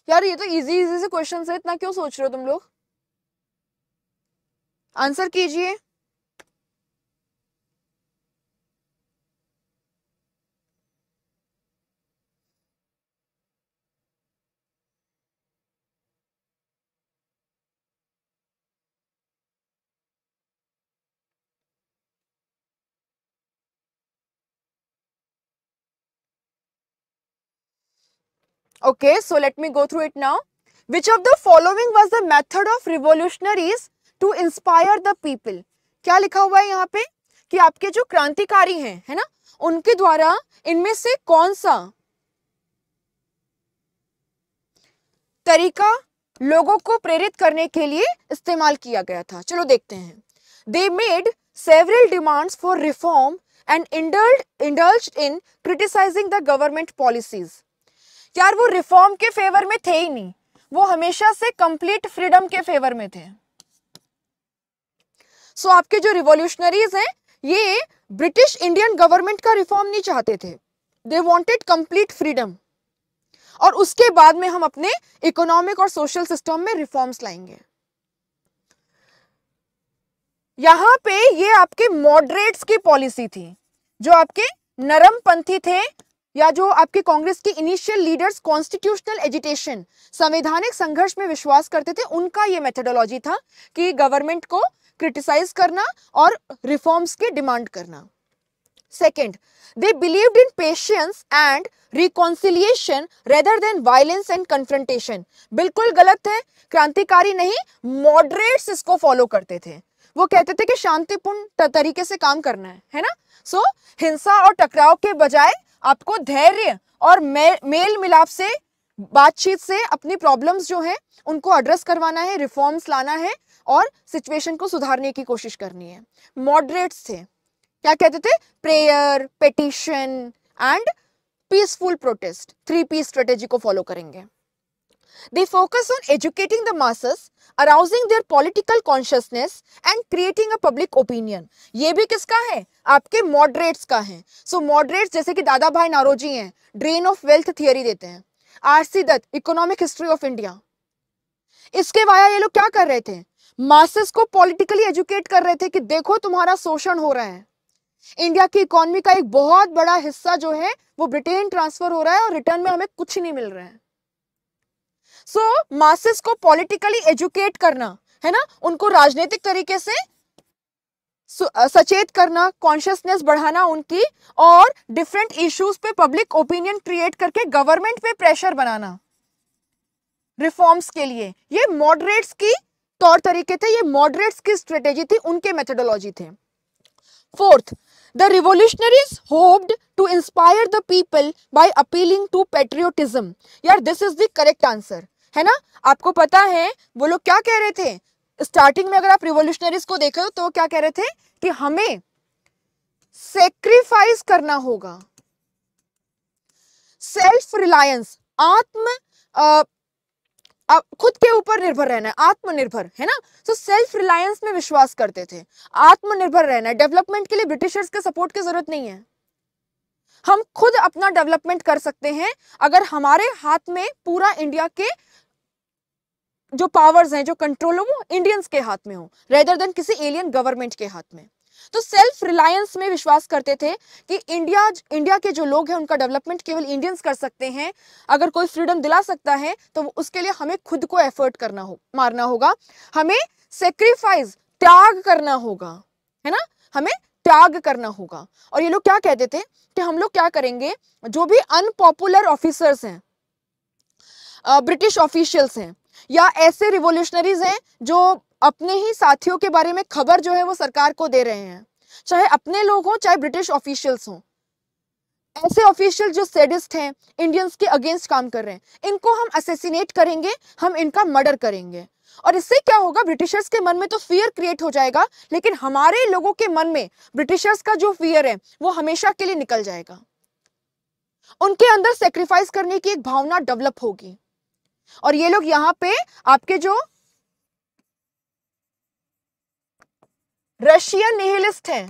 यार ये तो इजी इजी से क्वेश्चन है इतना क्यों सोच रहे हो तुम लोग आंसर कीजिए Okay, so let me go through it now. Which of the following was the method of revolutionaries to inspire the people? kya likha hua hai yahan pe ki aapke jo krantikari hain hai na unke dwara inme se kaun sa tarika लोगों को प्रेरित करने के लिए इस्तेमाल किया गया था चलो देखते हैं they made several demands for reform and indulged, indulged in criticizing the government policies. यार वो रिफॉर्म के फेवर में थे ही नहीं वो हमेशा से कंप्लीट फ्रीडम के फेवर में थे सो so, आपके जो रिवॉल्यूशनरीज हैं ये ब्रिटिश इंडियन गवर्नमेंट का रिफॉर्म नहीं चाहते थे दे वॉन्टेड कंप्लीट फ्रीडम और उसके बाद में हम अपने इकोनॉमिक और सोशल सिस्टम में रिफॉर्म्स लाएंगे यहां पे ये आपके मॉडरेट्स की पॉलिसी थी जो आपके नरमपंथी थे या जो आपके कांग्रेस के इनिशियल लीडर्स कॉन्स्टिट्यूशनल एजुटेशन संवैधानिक संघर्ष में विश्वास करते थे उनका ये मेथडोलॉजी था कि गवर्नमेंट को क्रिटिसाइज करना और रिफॉर्म्स की डिमांड करना second they believed in patience and reconciliation rather than violence and confrontation बिल्कुल गलत है क्रांतिकारी नहीं मॉडरेट्स इसको फॉलो करते थे वो कहते थे कि शांतिपूर्ण तरीके से काम करना है है ना सो so, हिंसा और टकराव के बजाय आपको धैर्य और मे, मेल मिलाप से बातचीत से अपनी प्रॉब्लम्स जो हैं उनको एड्रेस करवाना है रिफॉर्म्स लाना है और सिचुएशन को सुधारने की कोशिश करनी है मॉडरेट्स थे क्या कहते थे prayer petition and peaceful protest three P strategy को फॉलो करेंगे They focus on educating the masses, arousing their political consciousness and creating a public opinion. ये भी किसका है आपके मॉडरेट्स का है सो so, मॉडरेट्स जैसे कि दादा भाई नारोजी हैं ड्रेन ऑफ वेल्थ थियोरी देते हैं R C Dutt economic history of India इसके वाया ये लोग क्या कर रहे थे मासेस को पॉलिटिकली एजुकेट कर रहे थे कि देखो तुम्हारा शोषण हो रहा है इंडिया की इकोनॉमी का एक बहुत बड़ा हिस्सा जो है वो ब्रिटेन ट्रांसफर हो रहा है और रिटर्न में हमें कुछ नहीं मिल रहा है सो so, मासेस को पॉलिटिकली एजुकेट करना है ना उनको राजनीतिक तरीके से सचेत करना कॉन्शियसनेस बढ़ाना उनकी और डिफरेंट इश्यूज पे पब्लिक ओपिनियन क्रिएट करके गवर्नमेंट पे प्रेशर बनाना रिफॉर्म्स के लिए ये मॉडरेट्स की तौर तरीके थे ये मॉडरेट्स की स्ट्रेटेजी थी उनके मेथडोलॉजी थे fourth the revolutionaries hoped to inspire the people by appealing to patriotism यार this is the correct answer है ना आपको पता है वो लोग क्या कह रहे थे स्टार्टिंग में अगर आप रिवोल्यूशनरीज को देखे हो तो क्या कह रहे थे कि हमें सेक्रीफाइस करना होगा सेल्फ रिलायंस आत्म आ, खुद के ऊपर निर्भर रहना है आत्मनिर्भर है ना सो सेल्फ रिलायंस में विश्वास करते थे आत्मनिर्भर रहना है डेवलपमेंट के लिए ब्रिटिशर्स के सपोर्ट की जरूरत नहीं है हम खुद अपना डेवलपमेंट कर सकते हैं अगर हमारे हाथ में पूरा इंडिया के जो पावर्स हैं जो कंट्रोल हो वो इंडियंस के हाथ में हो रेदर देन किसी एलियन गवर्नमेंट के हाथ में तो सेल्फ रिलायंस में विश्वास करते थे कि इंडिया इंडिया के जो लोग हैं उनका डेवलपमेंट केवल इंडियंस कर सकते हैं अगर कोई फ्रीडम दिला सकता है तो उसके लिए हमें खुद को एफर्ट करना हो मारना होगा हमें सेक्रीफाइस त्याग करना होगा है ना हमें त्याग करना होगा और ये लोग क्या कहते थे कि हम लोग क्या करेंगे जो भी अनपॉपुलर ऑफिसर्स हैं ब्रिटिश ऑफिशियल्स हैं या ऐसे रिवोल्यूशनरीज हैं जो अपने ही साथियों के बारे में खबर जो है वो सरकार को दे रहे हैं चाहे अपने लोग हों चाहे ब्रिटिश ऑफिशियल्स हों ऐसे ऑफिशियल जो सेडिस्ट हैं इंडियंस के अगेंस्ट काम कर रहे हैं इनको हम असेसिनेट करेंगे हम इनका मर्डर करेंगे और इससे क्या होगा ब्रिटिशर्स के मन में तो फियर क्रिएट हो जाएगा लेकिन हमारे लोगों के मन में ब्रिटिशर्स का जो फियर है वो हमेशा के लिए निकल जाएगा उनके अंदर सेक्रीफाइस करने की एक भावना डेवलप होगी और ये लोग यहाँ पे आपके जो रशियन निहिलिस्ट हैं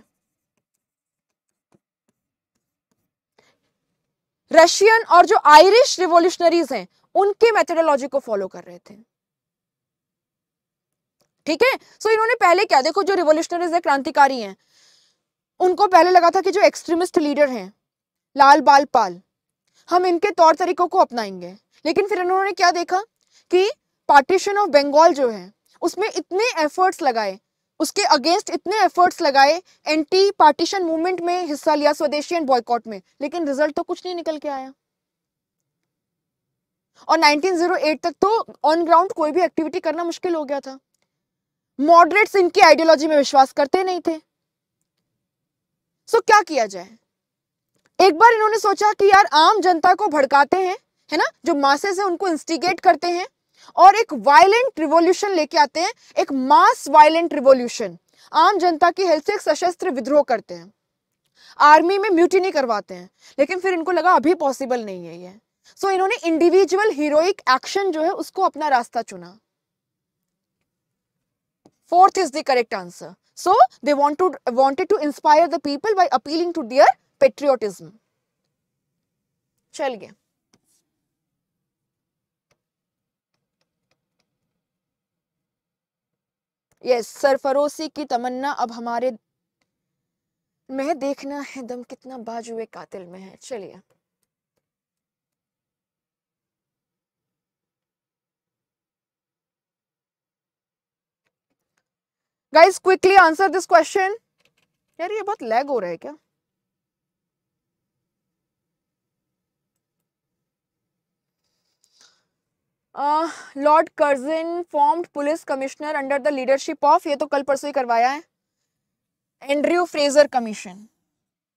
रशियन और जो आयरिश रिवोल्यूशनरीज हैं उनके मेथडोलॉजी को फॉलो कर रहे थे ठीक है सो इन्होंने पहले क्या देखो जो रिवोल्यूशनरीज है क्रांतिकारी हैं उनको पहले लगा था कि जो एक्सट्रीमिस्ट लीडर हैं लाल बाल पाल हम इनके तौर तरीकों को अपनाएंगे लेकिन फिर उन्होंने क्या देखा कि पार्टीशन ऑफ बंगाल जो है उसमें इतने एफर्ट्स लगाए उसके अगेंस्ट इतने एफर्ट्स लगाए एंटी पार्टीशन मूवमेंट में हिस्सा लिया स्वदेशी बॉयकॉट में लेकिन रिजल्ट तो कुछ नहीं निकल के आया और 1908 तक तो ऑन ग्राउंड कोई भी एक्टिविटी करना मुश्किल हो गया था मॉडरेट्स इनकी आइडियोलॉजी में विश्वास करते नहीं थे सो क्या किया जाए एक बार इन्होंने सोचा कि यार आम जनता को भड़काते हैं है ना जो मासेस है उनको इंस्टिगेट करते हैं और एक वायलेंट रिवोल्यूशन लेके आते हैं एक मास वायलेंट रिवोल्यूशन आम जनता की हेल्थ से एक सशस्त्र विद्रोह करते हैं आर्मी में म्यूटी नहीं करवाते हैं लेकिन फिर इनको लगा अभी पॉसिबल नहीं है ये सो so, इन्होंने इंडिविजुअल हीरोइक एक्शन जो है उसको अपना रास्ता चुना fourth is the correct answer so they want to wanted to inspire the people by appealing to their patriotism चल गया यस सरफरोशी की तमन्ना अब हमारे में देखना है दम कितना बाजुए कातिल में है चलिए guys quickly answer this question यार ये बहुत लैग हो रहा है क्या Lord Curzon formed police commissioner under the leadership of ये तो कल परसों ही करवाया है एंड्रयू फ्रेजर कमीशन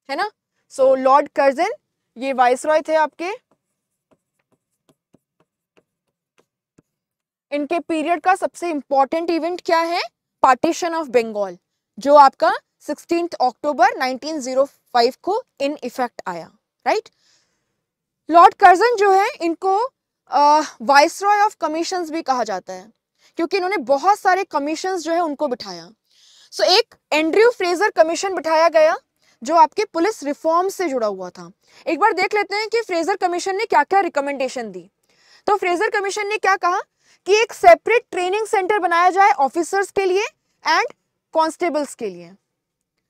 है ना सो लॉर्ड कर्जिन ये वाइस रॉय थे आपके इनके पीरियड का सबसे इंपॉर्टेंट इवेंट क्या है पार्टीशन ऑफ बंगाल जो आपका सिक्सटीन अक्टूबर 1905 को इन इफेक्ट आया राइट लॉर्ड कर्जन जो है इनको वाइस रॉय ऑफ कमीशंस भी कहा जाता है क्योंकि इन्होंने बहुत सारे कमीशंस जो है उनको बिठाया सो so, एक एंड्रयू फ्रेजर कमीशन बिठाया गया जो आपके पुलिस रिफॉर्म से जुड़ा हुआ था एक बार देख लेते हैं कि फ्रेजर कमीशन ने क्या क्या रिकमेंडेशन दी तो फ्रेजर कमीशन ने क्या कहा कि एक सेपरेट ट्रेनिंग सेंटर बनाया जाए ऑफिसर्स के लिए एंड कॉन्स्टेबल्स के लिए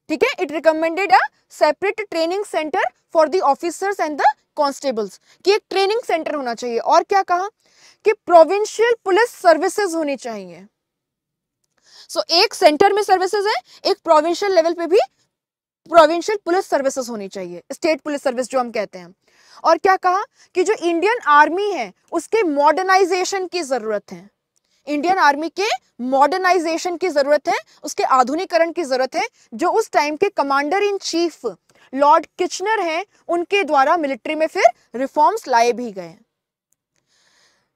ठीक है it recommended a separate training centre for the officers and the constables की एक ट्रेनिंग सेंटर होना चाहिए और क्या कहा कि प्रोविंशियल पुलिस सर्विसेज होनी चाहिए सो so, एक सेंटर में सर्विसेज है एक प्रोविंशियल लेवल पे भी प्रोविंशियल पुलिस सर्विसेज होनी चाहिए स्टेट पुलिस सर्विस जो हम कहते हैं और क्या कहा कि जो इंडियन आर्मी है उसके मॉडर्नाइजेशन की जरूरत है इंडियन आर्मी के मॉडर्नाइजेशन की जरूरत है उसके आधुनिकरण की जरूरत है जो उस टाइम के commander in chief Lord Kitchener हैं उनके द्वारा मिलिट्री में फिर रिफॉर्म्स लाए भी गए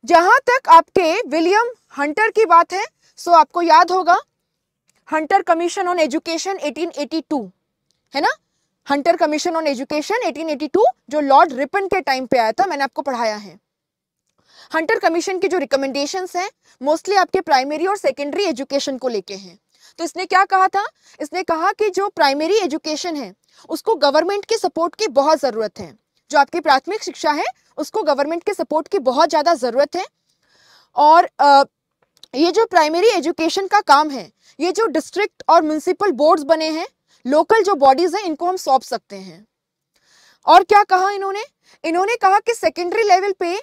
जहां तक आपके विलियम हंटर की बात है सो आपको याद होगा हंटर कमीशन ऑन एजुकेशन 1882 है ना हंटर कमीशन ऑन एजुकेशन 1882 जो लॉर्ड रिपन के टाइम पे आया था मैंने आपको पढ़ाया है हंटर कमीशन की जो रिकमेंडेशंस हैं मोस्टली आपके प्राइमरी और सेकेंडरी एजुकेशन को लेके हैं तो इसने क्या कहा था इसने कहा कि जो प्राइमरी एजुकेशन है उसको गवर्नमेंट के सपोर्ट की बहुत ज़रूरत है जो आपकी प्राथमिक शिक्षा है उसको गवर्नमेंट के सपोर्ट की बहुत ज़्यादा ज़रूरत है और ये जो प्राइमरी एजुकेशन का काम है ये जो डिस्ट्रिक्ट और म्यूनसिपल बोर्ड्स बने हैं लोकल जो बॉडीज़ हैं इनको हम सौंप सकते हैं और क्या कहा इन्होंने इन्होंने कहा कि सेकेंडरी लेवल पे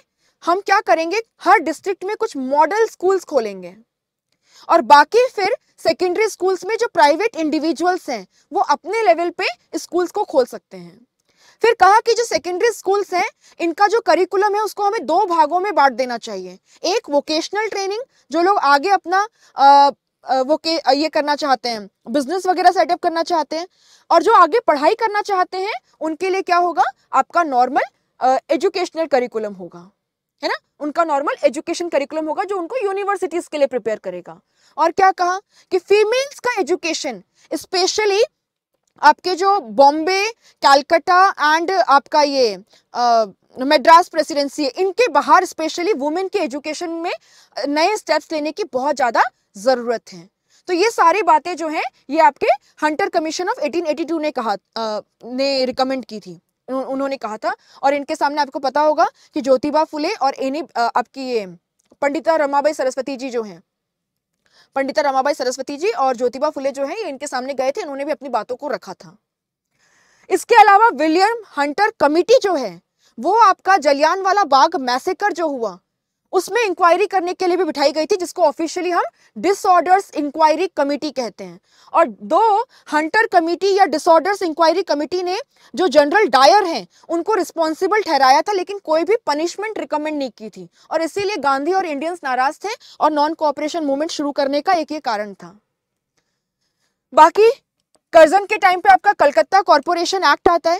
हम क्या करेंगे हर डिस्ट्रिक्ट में कुछ मॉडल स्कूल्स खोलेंगे और बाकी फिर सेकेंडरी स्कूल्स में जो प्राइवेट इंडिविजुअल्स हैं वो अपने लेवल पे स्कूल्स को खोल सकते हैं फिर कहा कि जो सेकेंडरी स्कूल्स हैं इनका जो करिकुलम है उसको हमें दो भागों में बांट देना चाहिए एक वोकेशनल ट्रेनिंग जो लोग आगे अपना आ, वो के ये करना चाहते हैं बिजनेस वगैरह सेटअप करना चाहते हैं और जो आगे पढ़ाई करना चाहते हैं उनके लिए क्या होगा आपका नॉर्मल एजुकेशनल करिकुलम होगा है ना उनका नॉर्मल एजुकेशन करिकुलम होगा जो उनको यूनिवर्सिटीज के लिए प्रिपेयर करेगा और क्या कहा कि फीमेल्स का एजुकेशन स्पेशली आपके जो बॉम्बे कैलकाटा एंड आपका ये आ, मेड्रास प्रेसिडेंसी है इनके बाहर स्पेशली वुमेन के एजुकेशन में नए स्टेप्स लेने की बहुत ज़्यादा ज़रूरत है तो ये सारी बातें जो हैं ये आपके हंटर कमीशन ऑफ 1882 ने कहा आ, ने रिकमेंड की थी उन्होंने कहा था और इनके सामने आपको पता होगा कि ज्योतिबा फुले और एनी आपकी ये पंडिता रमाबाई सरस्वती जी जो हैं पंडिता रमाबाई सरस्वती जी और ज्योतिबा फुले जो हैं इनके सामने गए थे इन्होंने भी अपनी बातों को रखा था इसके अलावा विलियम हंटर कमिटी जो है वो आपका जलियान वाला बाग मैसेकर जो हुआ उसमें इंक्वायरी करने के लिए भी बिठाई गई थी जिसको ऑफिशियली हम डिसऑर्डर्स इंक्वायरी कमेटी कहते हैं और दो हंटर कमेटी या डिसऑर्डर्स इंक्वायरी कमेटी ने जो जनरल डायर हैं उनको रिस्पॉन्सिबल ठहराया था लेकिन कोई भी पनिशमेंट रिकमेंड नहीं की थी और इसीलिए गांधी और इंडियंस नाराज थे और नॉन कॉपरेशन मूवमेंट शुरू करने का एक ये कारण था बाकी कर्जन के टाइम पे आपका कलकत्ता कॉरपोरेशन एक्ट आता है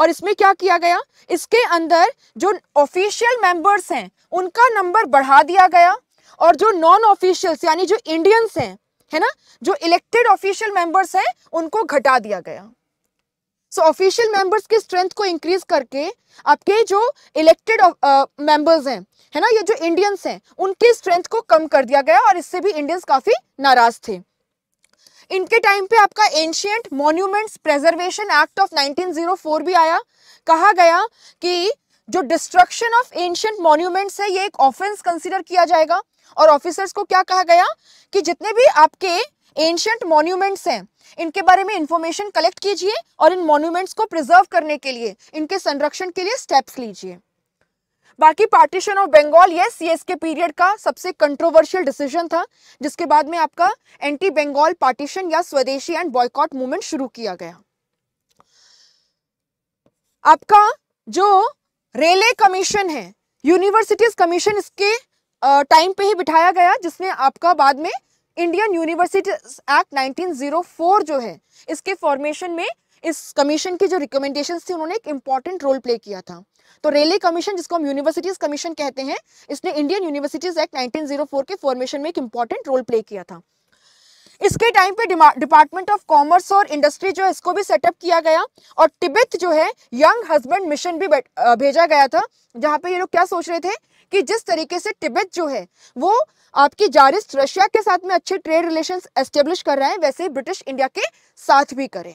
और इसमें क्या किया गया इसके अंदर जो ऑफिशियल मेंबर्स हैं उनका नंबर बढ़ा दिया गया और जो नॉन ऑफिशियल्स यानी जो इंडियंस हैं है ना जो इलेक्टेड ऑफिशियल मेंबर्स हैं उनको घटा दिया गया सो ऑफिशियल मेंबर्स की स्ट्रेंथ को इंक्रीज करके आपके जो इलेक्टेड मेंबर्स हैं है ना ये जो इंडियंस हैं उनकी स्ट्रेंथ को कम कर दिया गया और इससे भी इंडियंस काफ़ी नाराज थे इनके टाइम पे आपका ancient monuments preservation act of 1904 भी आया कहा गया कि जो डिस्ट्रक्शन ऑफ एंशियंट मॉन्यूमेंट्स है ये एक ऑफेंस कंसिडर किया जाएगा और ऑफिसर्स को क्या कहा गया कि जितने भी आपके एंशियंट मॉन्यूमेंट्स हैं इनके बारे में इंफॉर्मेशन कलेक्ट कीजिए और इन मॉन्यूमेंट्स को प्रिजर्व करने के लिए इनके संरक्षण के लिए स्टेप्स लीजिए बाकी पार्टीशन ऑफ बंगाल यस ये इसके पीरियड का सबसे कंट्रोवर्शियल डिसीजन था जिसके बाद में आपका एंटी बंगाल पार्टीशन या स्वदेशी एंड बॉयकॉट मूवमेंट शुरू किया गया आपका जो रेलवे कमीशन है यूनिवर्सिटीज कमीशन इसके टाइम पे ही बिठाया गया जिसने आपका बाद में इंडियन यूनिवर्सिटीज एक्ट 1904 जो है इसके फॉर्मेशन में इस कमीशन की जो रिकमेंडेशन थी उन्होंने एक इम्पॉर्टेंट रोल प्ले किया था तो रेले कमीशन जिसको हम यूनिवर्सिटीज कमीशन कहते हैं इसने इंडियन यूनिवर्सिटीज एक्ट 1904 के फॉर्मेशन में एक इम्पॉर्टेंट रोल प्ले किया था इसके टाइम पे डिपार्टमेंट ऑफ कॉमर्स और इंडस्ट्री जो है इसको भी सेटअप किया गया और तिब्बत जो है यंग हस्बैंड मिशन भी भेजा गया था जहाँ पे ये लोग क्या सोच रहे थे कि जिस तरीके से तिब्बत जो है वो आपकी जारिस्ट रशिया के साथ में अच्छे ट्रेड रिलेशंस एस्टेब्लिश कर रहा है वैसे ही ब्रिटिश इंडिया के साथ भी करें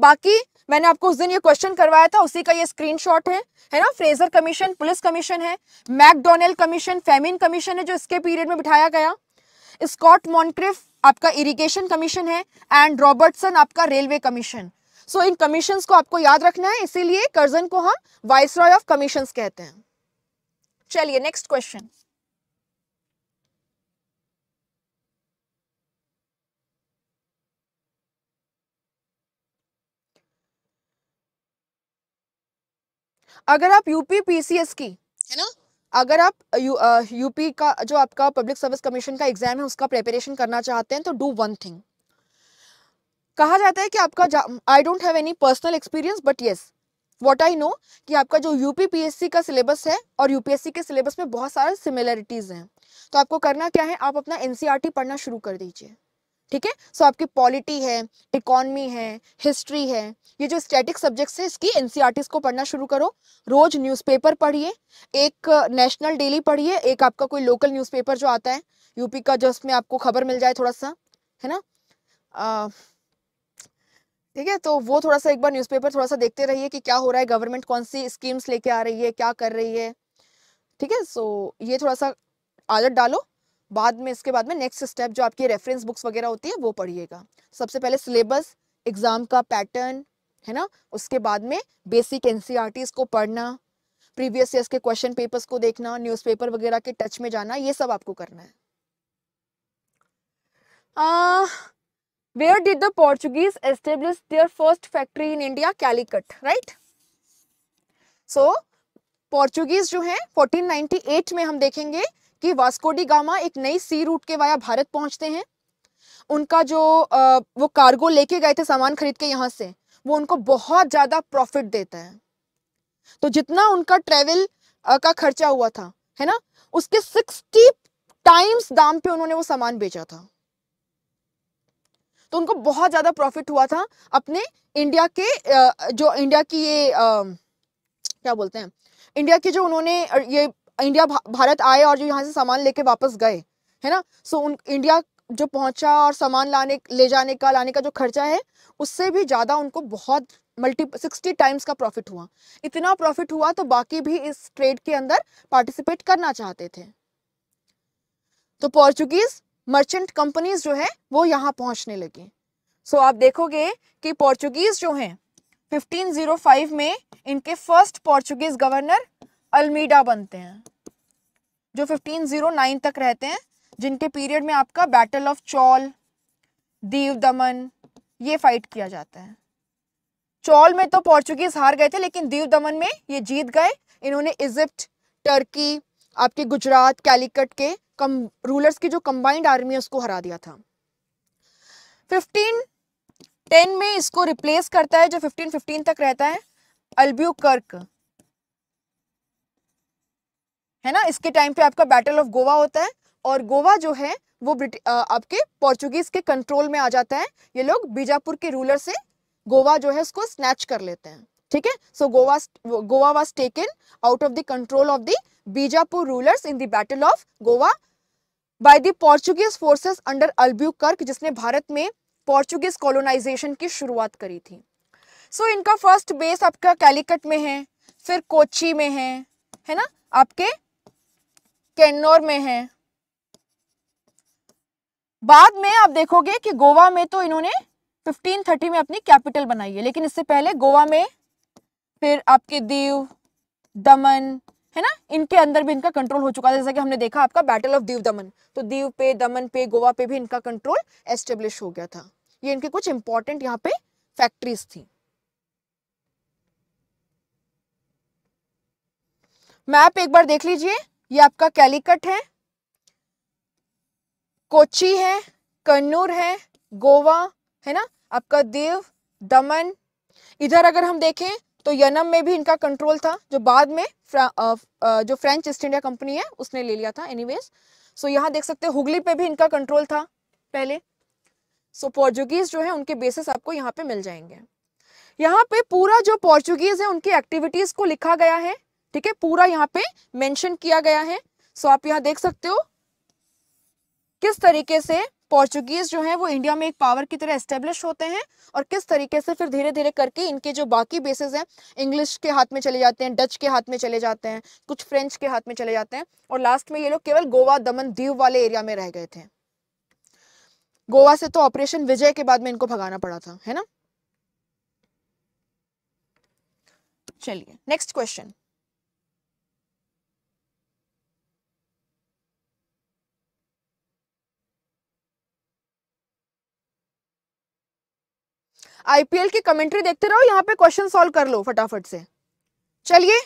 बाकी मैंने आपको उस दिन ये क्वेश्चन करवाया था उसी का ये स्क्रीनशॉट है है ना फ्रेजर कमीशन पुलिस कमीशन है मैकडोनल कमीशन फेमिन कमीशन है जो इसके पीरियड में बिठाया गया स्कॉट मॉन्क्रिफ आपका इरिगेशन कमीशन है एंड रॉबर्टसन आपका रेलवे कमीशन सो इन कमीशन को आपको याद रखना है इसीलिए कर्जन को हम वाइस रॉय ऑफ कमीशन कहते हैं चलिए नेक्स्ट क्वेश्चन अगर आप यूपी पीसीएस की है ना अगर आप यू, आ, यूपी का जो आपका पब्लिक सर्विस कमीशन का एग्जाम है उसका प्रिपरेशन करना चाहते हैं तो डू वन थिंग कहा जाता है कि आपका I don't have any personal experience but yes what I know कि आपका जो यूपी पीएससी का सिलेबस है और यूपीएससी के सिलेबस में बहुत सारे सिमिलरिटीज़ हैं तो आपको करना क्या है आप अपना एनसीआरटी e पढ़ना शुरू कर दीजिए ठीक है सो आपकी पॉलिटी है इकोनमी है हिस्ट्री है ये जो स्टैटिक सब्जेक्ट्स हैं इसकी एनसीईआरटी e को पढ़ना शुरू करो रोज न्यूज़पेपर पढ़िए एक नेशनल uh, डेली पढ़िए एक आपका कोई लोकल न्यूज़पेपर जो आता है यूपी का जो उसमें आपको खबर मिल जाए थोड़ा सा है ना ठीक है तो वो थोड़ा सा एक बार न्यूज़पेपर थोड़ा सा देखते रहिए कि क्या हो रहा है गवर्नमेंट कौन सी स्कीम्स लेके आ रही है क्या कर रही है ठीक है सो ये थोड़ा सा आदत डालो बाद में इसके बाद में नेक्स्ट स्टेप जो आपकी रेफरेंस बुक्स वगैरह होती है वो पढ़िएगा सबसे पहले सिलेबस एग्जाम का पैटर्न है ना उसके बाद में बेसिक एन e को पढ़ना प्रीवियस ईयर्स के क्वेश्चन पेपर्स को देखना न्यूज़पेपर वगैरह के टच में जाना ये सब आपको करना है where did the Portuguese establish their first factory in India Calicut right so Portuguese जो है 1498 में हम देखेंगे कि वास्कोडी गामा एक नई सी रूट के वाया भारत पहुंचते हैं उनका जो वो कार्गो लेके गए थे सामान खरीद के यहाँ से वो उनको बहुत ज़्यादा प्रॉफिट देता है तो जितना उनका ट्रेवल का खर्चा हुआ था है ना उसके सिक्सटी टाइम्स दाम पे उन्होंने वो सामान बेचा था तो उनको बहुत ज़्यादा प्रॉफिट हुआ था अपने इंडिया के जो इंडिया की ये क्या बोलते हैं इंडिया के जो उन्होंने ये इंडिया भा, भारत आए और जो यहाँ से सामान लेके वापस गए है ना सो उन इंडिया जो पहुंचा और सामान लाने ले जाने का लाने का जो खर्चा है उससे भी ज़्यादा उनको बहुत मल्टी सिक्सटी टाइम्स का प्रॉफिट हुआ इतना प्रॉफिट हुआ तो बाकी भी इस ट्रेड के अंदर पार्टिसिपेट करना चाहते थे तो पोर्चुगीज मर्चेंट कंपनीज जो है वो यहाँ पहुँचने लगी सो so, आप देखोगे कि पोर्चुगीज जो हैं 1505 में इनके फर्स्ट पोर्चुगीज गवर्नर अल्मीडा बनते हैं जो 1509 तक रहते हैं जिनके पीरियड में आपका बैटल ऑफ चौल दीव दमन ये फाइट किया जाता है चौल में तो पोर्चुगीज हार गए थे लेकिन दीव दमन में ये जीत गए इन्होंने इजिप्ट टर्की आपके गुजरात कैलिकट के कम रूलर्स की जो कंबाइंड आर्मी है उसको हरा दिया था 1510 में इसको रिप्लेस करता है जो 1515 तक रहता है अल्ब्यू कर्क है ना इसके टाइम पे आपका बैटल ऑफ गोवा होता है और गोवा जो है वो आ, आपके पोर्चुगीज के कंट्रोल में आ जाता है ये लोग बीजापुर के रूलर से गोवा जो है उसको स्नैच कर लेते हैं ठीक है so Goa Goa was taken out of the control of the Bijapur rulers in the battle of Goa by the Portuguese forces under Albuquerque जिसने भारत में पोर्चुगीज कॉलोनाइजेशन की शुरुआत करी थी सो so, इनका फर्स्ट बेस आपका कैलिकट में है फिर कोची में है है ना आपके कन्नौर में है बाद में आप देखोगे कि गोवा में तो इन्होंने 1530 में अपनी कैपिटल बनाई है लेकिन इससे पहले गोवा में फिर आपके दीव दमन है ना इनके अंदर भी इनका कंट्रोल हो चुका था जैसा कि हमने देखा आपका बैटल ऑफ दीव दमन तो दीव पे दमन पे गोवा पे भी इनका कंट्रोल एस्टेब्लिश हो गया था ये इनके कुछ इंपॉर्टेंट यहाँ पे फैक्ट्रीज थी मैप एक बार देख लीजिए ये आपका कैलिकट है कोची है कन्नूर है गोवा है ना आपका देव दमन इधर अगर हम देखें तो यनम में भी इनका कंट्रोल था जो बाद में फ्रा, आ, आ, जो फ्रेंच ईस्ट इंडिया कंपनी है उसने ले लिया था एनीवेज सो यहाँ देख सकते हैं हुगली पे भी इनका कंट्रोल था पहले सो so, पोर्चुगीज जो है उनके बेसिस आपको यहाँ पे मिल जाएंगे यहाँ पे पूरा जो पोर्चुगीज है उनकी एक्टिविटीज को लिखा गया है ठीक है पूरा यहाँ पे मेंशन किया गया है सो आप यहाँ देख सकते हो किस तरीके से पोर्चुगीज जो है वो इंडिया में एक पावर की तरह एस्टेब्लिश होते हैं और किस तरीके से फिर धीरे धीरे करके इनके जो बाकी बेसिस हैं इंग्लिश के हाथ में चले जाते हैं डच के हाथ में चले जाते हैं कुछ फ्रेंच के हाथ में चले जाते हैं और लास्ट में ये लोग केवल गोवा दमन दीव वाले एरिया में रह गए थे गोवा से तो ऑपरेशन विजय के बाद में इनको भगाना पड़ा था है ना चलिए नेक्स्ट क्वेश्चन आईपीएल की कमेंट्री देखते रहो यहाँ पे क्वेश्चन सॉल्व कर लो फटाफट से चलिए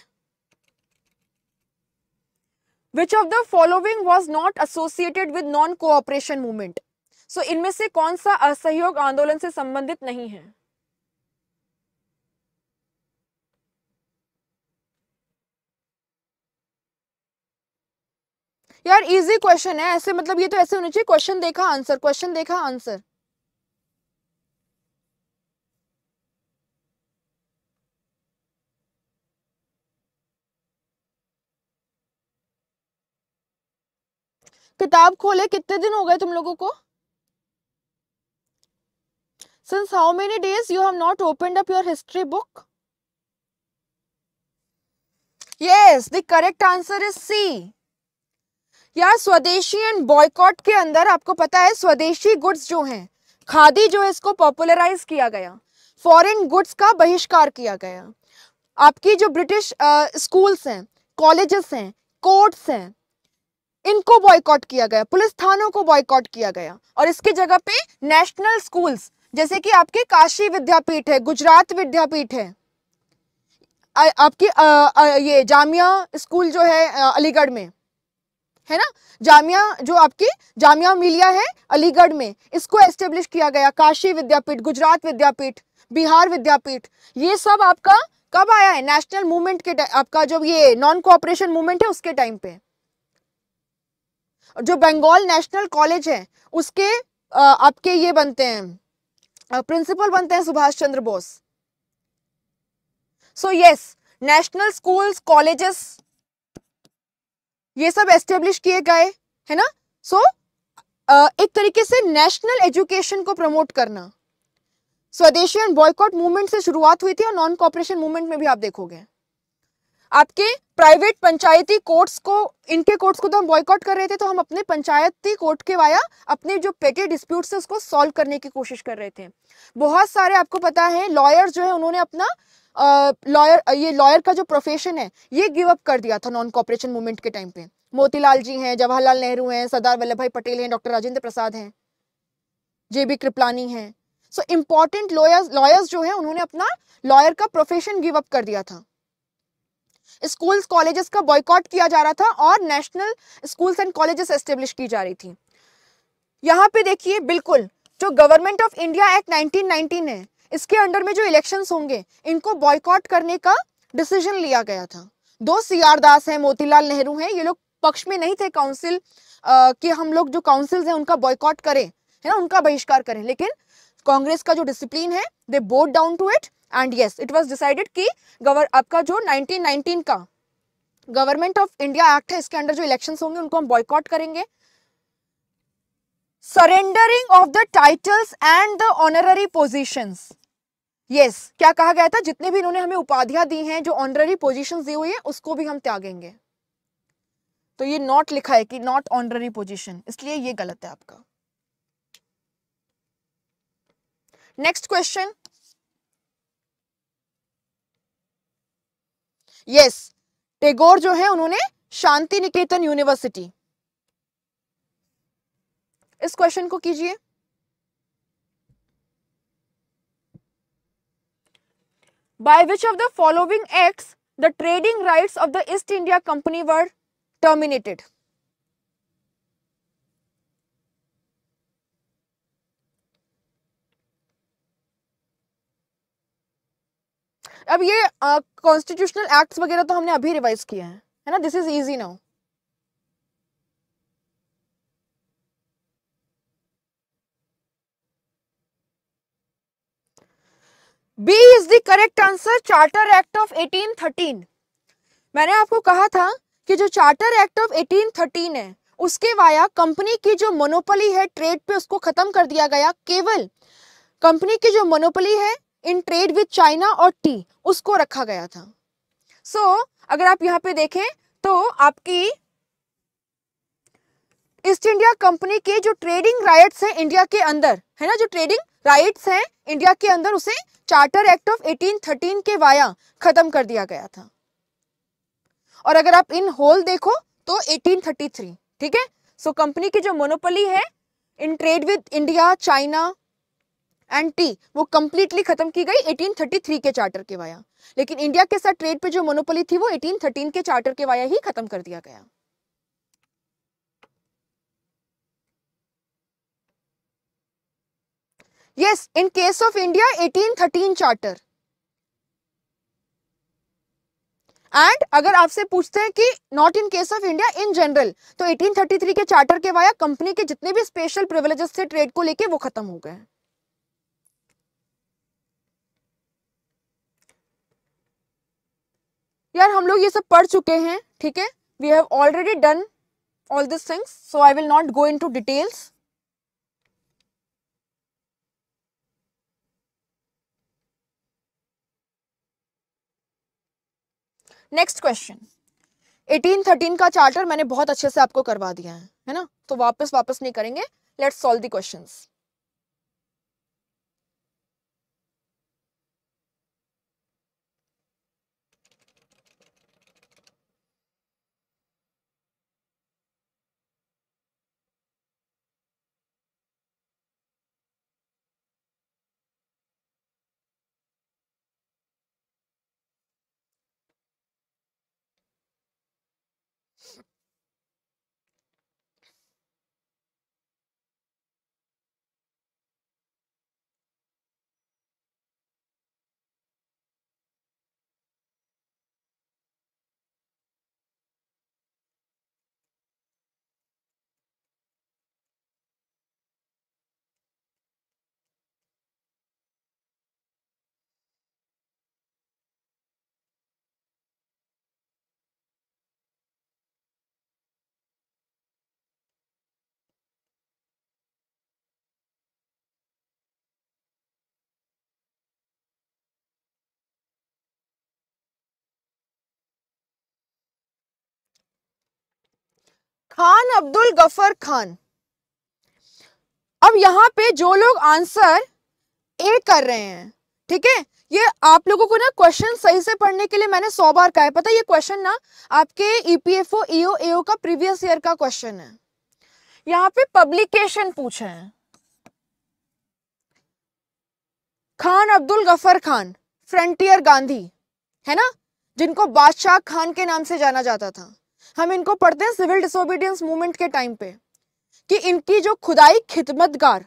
which of the following was not associated with non cooperation movement so इनमें से कौन सा असहयोग आंदोलन से संबंधित नहीं है यार इजी क्वेश्चन है ऐसे मतलब ये तो ऐसे होना चाहिए क्वेश्चन देखा आंसर क्वेश्चन देखा आंसर किताब खोले कितने दिन हो गए तुम लोगों को since how many days you have not open up your history book yes the correct answer is C यार स्वदेशी एंड बॉयकॉट के अंदर आपको पता है स्वदेशी गुड्स जो हैं खादी जो है इसको पॉपुलराइज किया गया फॉरेन गुड्स का बहिष्कार किया गया आपकी जो ब्रिटिश स्कूल्स हैं कॉलेजेस हैं कोर्ट्स हैं इनको बॉयकॉट किया गया पुलिस थानों को बॉयकॉट किया गया और इसकी जगह पे नेशनल स्कूल्स जैसे कि आपके काशी विद्यापीठ है गुजरात विद्यापीठ है आ, आपकी आ, आ, ये जामिया स्कूल जो है अलीगढ़ में है ना जामिया जो आपकी जामिया मिलिया है अलीगढ़ में इसको एस्टेब्लिश किया गया काशी विद्यापीठ गुजरात विद्यापीठ बिहार विद्यापीठ ये सब आपका कब आया है नेशनल मूवमेंट के आपका जो ये नॉन कोऑपरेशन मूवमेंट है उसके टाइम पे जो बंगाल नेशनल कॉलेज है उसके आपके ये बनते हैं प्रिंसिपल बनते हैं Subhash Chandra Bose so yes national schools colleges ये सब एस्टेब्लिश किए गए है ना सो so, एक तरीके से नेशनल एजुकेशन को प्रमोट करना स्वदेशी एंड बॉयकॉट मूवमेंट से शुरुआत हुई थी और नॉन कॉपरेशन मूवमेंट में भी आप देखोगे आपके प्राइवेट पंचायती कोर्ट्स को इनके कोर्ट्स को तो हम बॉयकॉट कर रहे थे तो हम अपने पंचायती कोर्ट के वाया अपने जो पेटे डिस्प्यूट्स है उसको सॉल्व करने की कोशिश कर रहे थे बहुत सारे आपको पता है लॉयर्स जो है उन्होंने अपना लॉयर ये लॉयर का जो प्रोफेशन है ये गिव अप कर दिया था नॉन कॉपरेशन मूवमेंट के टाइम पे मोतीलाल जी हैं जवाहरलाल नेहरू हैं सरदार वल्लभ भाई पटेल हैं डॉक्टर राजेंद्र प्रसाद हैं जे बी कृपलानी हैं सो इम्पॉर्टेंट लॉयर्स लॉयर्स जो है उन्होंने अपना लॉयर का प्रोफेशन गिव अप कर दिया था स्कूल्स कॉलेजेस का बॉयकॉट किया जा रहा था और national schools and colleges establish की जा रही थी यहाँ पे देखिए बिल्कुल जो government of India act nineteen है इसके अंडर में जो इलेक्शन होंगे इनको बॉयकॉट करने का डिसीजन लिया गया था दो सी आर दास है मोतीलाल नेहरू हैं ये लोग पक्ष में नहीं थे काउंसिल कि हम लोग जो काउंसिल्स हैं उनका बॉयकॉट करें है ना उनका बहिष्कार करें लेकिन कांग्रेस का जो डिसिप्लिन है they boat down to it and yes it was decided कि गवर आपका जो 1919 का गवर्नमेंट ऑफ इंडिया एक्ट है इसके अंडर जो इलेक्शन होंगे उनको हम बॉयकॉट करेंगे surrendering of the titles and the honorary position yes क्या कहा गया था जितने भी इन्होंने हमें उपाधियां दी हैं जो ऑनररी पोजिशन दी हुई है उसको भी हम त्यागेंगे तो ये नॉट लिखा है कि नॉट ऑनररी पोजिशन इसलिए ये गलत है आपका नेक्स्ट क्वेश्चन यस टेगोर जो है उन्होंने शांति निकेतन यूनिवर्सिटी इस क्वेश्चन को कीजिए by which of the following acts the trading rights of the East India company were terminated अब ये कॉन्स्टिट्यूशनल एक्ट्स वगैरह तो हमने अभी रिवाइज किए हैं है ना this is easy now B is the correct answer charter act of 1813 मैंने आपको कहा था कि जो चार्टर एक्ट ऑफ 1813 है उसके वाया कंपनी की जो मोनोपली है ट्रेड पे उसको खत्म कर दिया गया केवल कंपनी की जो मोनोपली है इन ट्रेड विद चाइना और टी उसको रखा गया था सो so, अगर आप यहाँ पे देखें तो आपकी ईस्ट इंडिया कंपनी के जो ट्रेडिंग राइट्स हैं इंडिया के अंदर है ना जो ट्रेडिंग राइट्स हैं इंडिया के अंदर उसे चार्टर एक्ट ऑफ 1813 के वाया खत्म कर दिया गया था और अगर आप इन होल देखो तो 1833 ठीक है सो कंपनी की जो मोनोपली है in trade with India China and tea वो कम्प्लीटली खत्म की गई 1833 के चार्टर के वाया लेकिन इंडिया के साथ ट्रेड पे जो मोनोपोली थी वो 1813 के चार्टर के वाया ही खत्म कर दिया गया yes in case of India 1813 charter and अगर आपसे पूछते हैं कि not in case of India in general तो 1833 के चार्टर के वाया कंपनी के जितने भी स्पेशल प्रिवेलेजेस थे ट्रेड को लेके वो खत्म हो गए हैं यार हम लोग ये सब पढ़ चुके हैं ठीक है we have already done this things so I will not go into details next question 1813 का चार्टर मैंने बहुत अच्छे से आपको करवा दिया है है ना तो वापस वापस नहीं करेंगे let's solve the questions Khan Abdul Ghaffar Khan अब यहाँ पे जो लोग आंसर ए कर रहे हैं ठीक है ये आप लोगों को ना क्वेश्चन सही से पढ़ने के लिए मैंने सौ बार कहा है पता है ये क्वेश्चन ना आपके ईपीएफओ ईओ एओ का प्रीवियस ईयर का क्वेश्चन है यहाँ पे पब्लिकेशन पूछे हैं खान अब्दुल गफर खान फ्रंटियर गांधी है ना जिनको बादशाह खान के नाम से जाना जाता था हम इनको पढ़ते हैं सिविल डिसोबीडियंस मूवमेंट के टाइम पे कि इनकी जो खुदाई खिदमतगार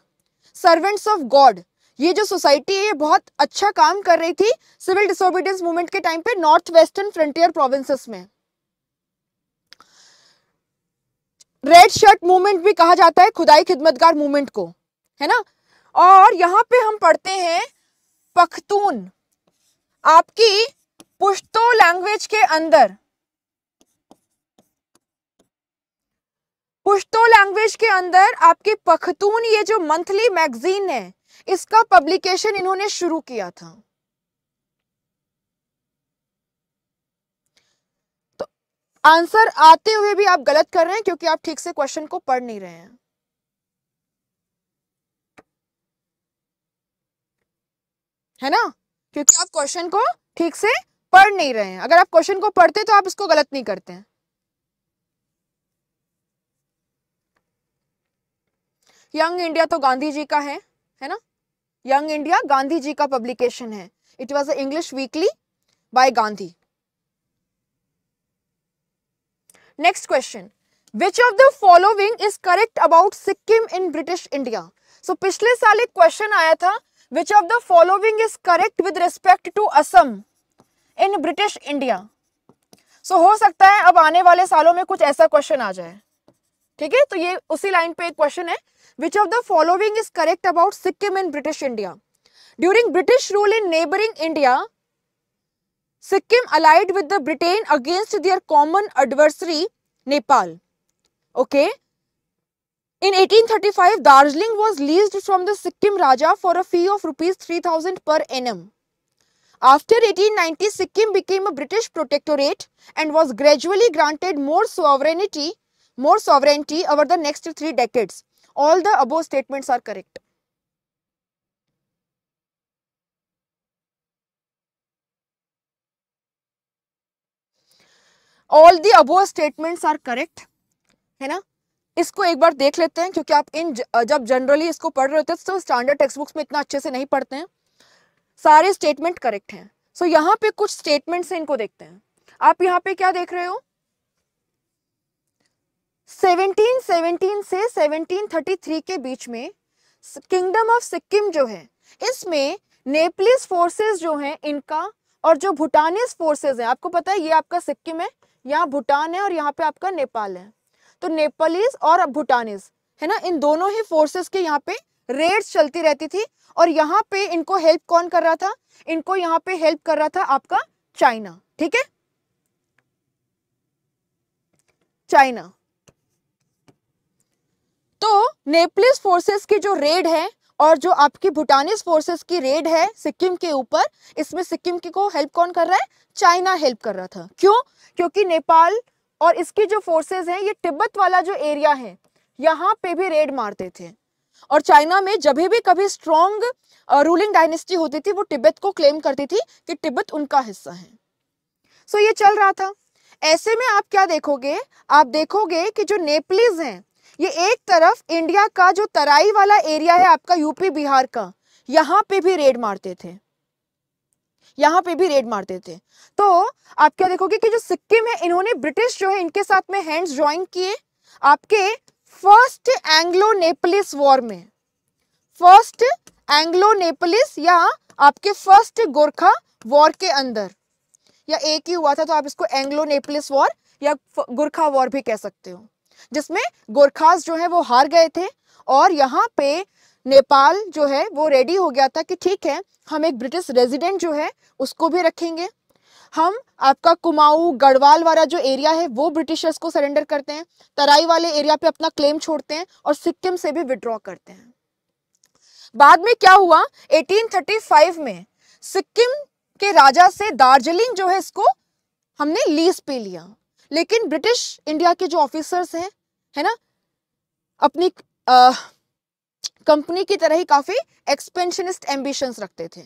सर्वेंट्स ऑफ गॉड ये जो सोसाइटी है ये बहुत अच्छा काम कर रही थी सिविल डिसोबीडियंस मूवमेंट के टाइम पे नॉर्थ वेस्टर्न फ्रंटियर प्रोविंसेस में रेड शर्ट मूवमेंट भी कहा जाता है खुदाई खिदमतगार मूवमेंट को है ना और यहाँ पे हम पढ़ते हैं पख्तून आपकी पुश्तो लैंग्वेज के अंदर पुश्तो लैंग्वेज के अंदर आपकी पखतून ये जो मंथली मैगजीन है इसका पब्लिकेशन इन्होंने शुरू किया था तो आंसर आते हुए भी आप गलत कर रहे हैं क्योंकि आप ठीक से क्वेश्चन को पढ़ नहीं रहे हैं है ना क्योंकि आप क्वेश्चन को ठीक से पढ़ नहीं रहे हैं अगर आप क्वेश्चन को पढ़ते तो आप इसको गलत नहीं करते हैं यंग इंडिया तो गांधी जी का है है ना यंग इंडिया गांधी जी का पब्लिकेशन है it was a English weekly by Gandhi next question which of the following is correct about Sikkim in British India so पिछले साल एक क्वेश्चन आया था which of the following is correct with respect to Assam in British India so हो सकता है अब आने वाले सालों में कुछ ऐसा क्वेश्चन आ जाए ठीक है तो ये उसी लाइन पे एक क्वेश्चन है which of the following is correct about Sikkim in British India during British rule in neighbouring India Sikkim allied with the Britain against their common adversary Nepal okay in 1835 Darjeeling was lease from the Sikkim raja for a fee of rupees three thousand per annum after eighteen ninety Sikkim became a British protectorate and was gradually granted more sovereignty more sovereignty over the next three decades. All the above statements are correct. All the above statements are correct है ना इसको एक बार देख लेते हैं क्योंकि आप इन जब जनरली इसको पढ़ रहे होते हैं तो स्टैंडर्ड टेक्स्ट बुक्स में इतना अच्छे से नहीं पढ़ते हैं सारे स्टेटमेंट करेक्ट हैं सो so, यहाँ पे कुछ स्टेटमेंट्स हैं इनको देखते हैं आप यहाँ पे क्या देख रहे हो 1717 से 1733 के बीच में किंगडम ऑफ सिक्किम जो है इसमें नेपलिस फोर्सेस जो हैं इनका और जो भूटानिस फोर्सेस हैं आपको पता है ये आपका सिक्किम है यहाँ भूटान है और यहाँ पे आपका नेपाल है तो नेपालीज और भूटानिस है ना इन दोनों ही फोर्सेस के यहाँ पे रेड्स चलती रहती थी और यहाँ पे इनको हेल्प कौन कर रहा था इनको यहाँ पे हेल्प कर रहा था आपका चाइना ठीक है चाइना तो नेपलिस फोर्सेस की जो रेड है और जो आपकी भूटानिस फोर्सेस की रेड है सिक्किम के ऊपर इसमें सिक्किम की को हेल्प कौन कर रहा है चाइना हेल्प कर रहा था क्यों क्योंकि नेपाल और इसकी जो फोर्सेस हैं ये तिब्बत वाला जो एरिया है यहाँ पे भी रेड मारते थे और चाइना में जब भी कभी स्ट्रॉन्ग रूलिंग डायनेस्टी होती थी वो तिब्बत को क्लेम करती थी कि तिब्बत उनका हिस्सा है सो ये चल रहा था ऐसे में आप क्या देखोगे आप देखोगे कि जो नेपलिस हैं ये एक तरफ इंडिया का जो तराई वाला एरिया है आपका यूपी बिहार का यहाँ पे भी रेड मारते थे यहाँ पे भी रेड मारते थे तो आप क्या देखोगे कि जो सिक्किम है इन्होंने ब्रिटिश जो है इनके साथ में हैंड्स ज्वाइन किए आपके फर्स्ट एंग्लो नेपलिस वॉर में फर्स्ट एंग्लो नेपलिस या आपके फर्स्ट गोरखा वॉर के अंदर या एक ही हुआ था तो आप इसको एंग्लो नेपलिस वॉर या गोरखा वॉर भी कह सकते हो जिसमें गोरखास जो है वो हार गए थे और यहाँ पे नेपाल जो है वो रेडी हो गया था कि ठीक है हम एक ब्रिटिश रेजिडेंट जो है उसको भी रखेंगे हम आपका कुमाऊ गढ़वाल वाला जो एरिया है वो ब्रिटिशर्स को सरेंडर करते हैं तराई वाले एरिया पे अपना क्लेम छोड़ते हैं और सिक्किम से भी विड्रॉ करते हैं बाद में क्या हुआ 1835 में सिक्किम के राजा से दार्जिलिंग जो है इसको हमने लीज पे लिया लेकिन ब्रिटिश इंडिया के जो ऑफिसर्स हैं है ना अपनी कंपनी की तरह ही काफ़ी एक्सपेंशनिस्ट एम्बिशंस रखते थे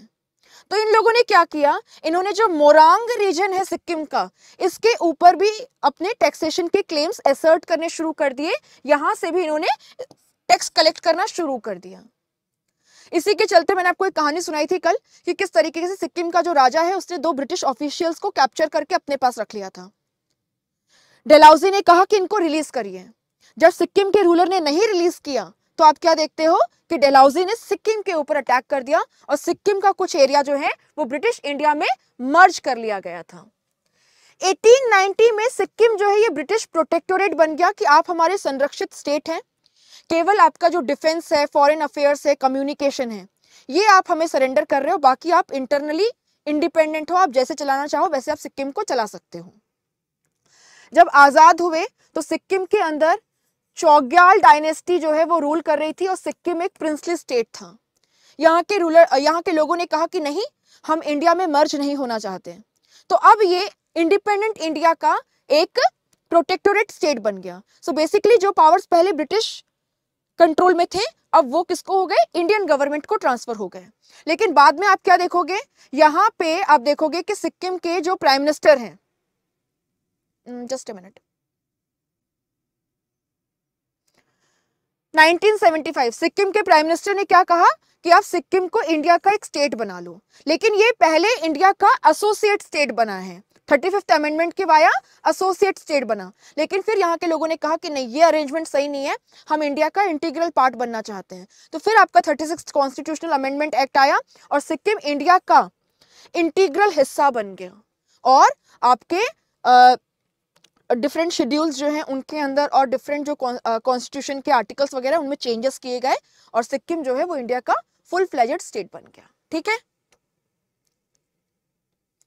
तो इन लोगों ने क्या किया इन्होंने जो मोरांग रीजन है सिक्किम का इसके ऊपर भी अपने टैक्सेशन के क्लेम्स एसर्ट करने शुरू कर दिए यहां से भी इन्होंने टैक्स कलेक्ट करना शुरू कर दिया इसी के चलते मैंने आपको एक कहानी सुनाई थी कल कि किस तरीके से सिक्किम का जो राजा है उसने दो ब्रिटिश ऑफिशियल्स को कैप्चर करके अपने पास रख लिया था डेलाउजी ने कहा कि इनको रिलीज करिए जब सिक्किम के रूलर ने नहीं रिलीज किया तो आप क्या देखते हो कि डेलाउजी ने सिक्किम के ऊपर अटैक कर दिया और सिक्किम का कुछ एरिया जो है वो ब्रिटिश इंडिया में मर्ज कर लिया गया था 1890 में सिक्किम जो है ये ब्रिटिश प्रोटेक्टोरेट बन गया कि आप हमारे संरक्षित स्टेट हैं केवल आपका जो डिफेंस है फॉरेन अफेयर्स है कम्युनिकेशन है ये आप हमें सरेंडर कर रहे हो बाकी आप इंटरनली इंडिपेंडेंट हो आप जैसे चलाना चाहो वैसे आप सिक्किम को चला सकते हो जब आज़ाद हुए तो सिक्किम के अंदर चौग्याल डायनेस्टी जो है वो रूल कर रही थी और सिक्किम एक प्रिंसली स्टेट था यहाँ के रूलर यहाँ के लोगों ने कहा कि नहीं हम इंडिया में मर्ज नहीं होना चाहते तो अब ये इंडिपेंडेंट इंडिया का एक प्रोटेक्टोरेट स्टेट बन गया सो so बेसिकली जो पावर्स पहले ब्रिटिश कंट्रोल में थे अब वो किसको हो गए इंडियन गवर्नमेंट को ट्रांसफर हो गए लेकिन बाद में आप क्या देखोगे यहाँ पे आप देखोगे कि सिक्किम के जो प्राइम मिनिस्टर हैं जस्ट ए मिनट 1975 सिक्किम के प्राइम मिनिस्टर ने क्या कहा कि आप सिक्किम को इंडिया का एक स्टेट बना लो लेकिन ये पहले इंडिया का एसोसिएट स्टेट बना है थर्टी फिफ्थ अमेंडमेंट के वाया एसोसिएट स्टेट बना लेकिन फिर यहाँ के लोगों ने कहा कि नहीं ये अरेंजमेंट सही नहीं है हम इंडिया का इंटीग्रल पार्ट बनना चाहते हैं तो फिर आपका thirty six constitutional amendment act आया और सिक्किम इंडिया का इंटीग्रल हिस्सा बन गया और आपके डिफरेंट शेड्यूल्स जो हैं उनके अंदर और डिफरेंट जो कॉन्स्टिट्यूशन uh, के आर्टिकल्स वगैरह उनमें चेंजेस किए गए और सिक्किम जो है वो इंडिया का फुल फ्लेजेड स्टेट बन गया ठीक है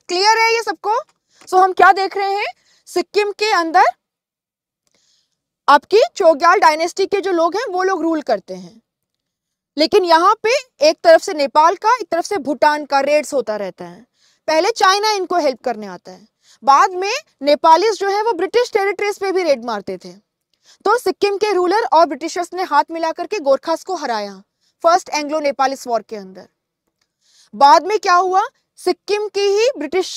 क्लियर है ये सबको सो so, हम क्या देख रहे हैं सिक्किम के अंदर आपकी चोग्याल डायनेस्टी के जो लोग हैं वो लोग रूल करते हैं लेकिन यहाँ पे एक तरफ से नेपाल का एक तरफ से भूटान का रेड्स होता रहता है पहले चाइना इनको हेल्प करने आता है बाद में नेपालीज जो है वो ब्रिटिश टेरिटरीज पे भी रेड मारते थे तो सिक्किम के रूलर और ब्रिटिशर्स ने हाथ मिलाकर के गोरखास को हराया फर्स्ट एंग्लो नेपालिस वॉर के अंदर बाद में क्या हुआ सिक्किम की ही ब्रिटिश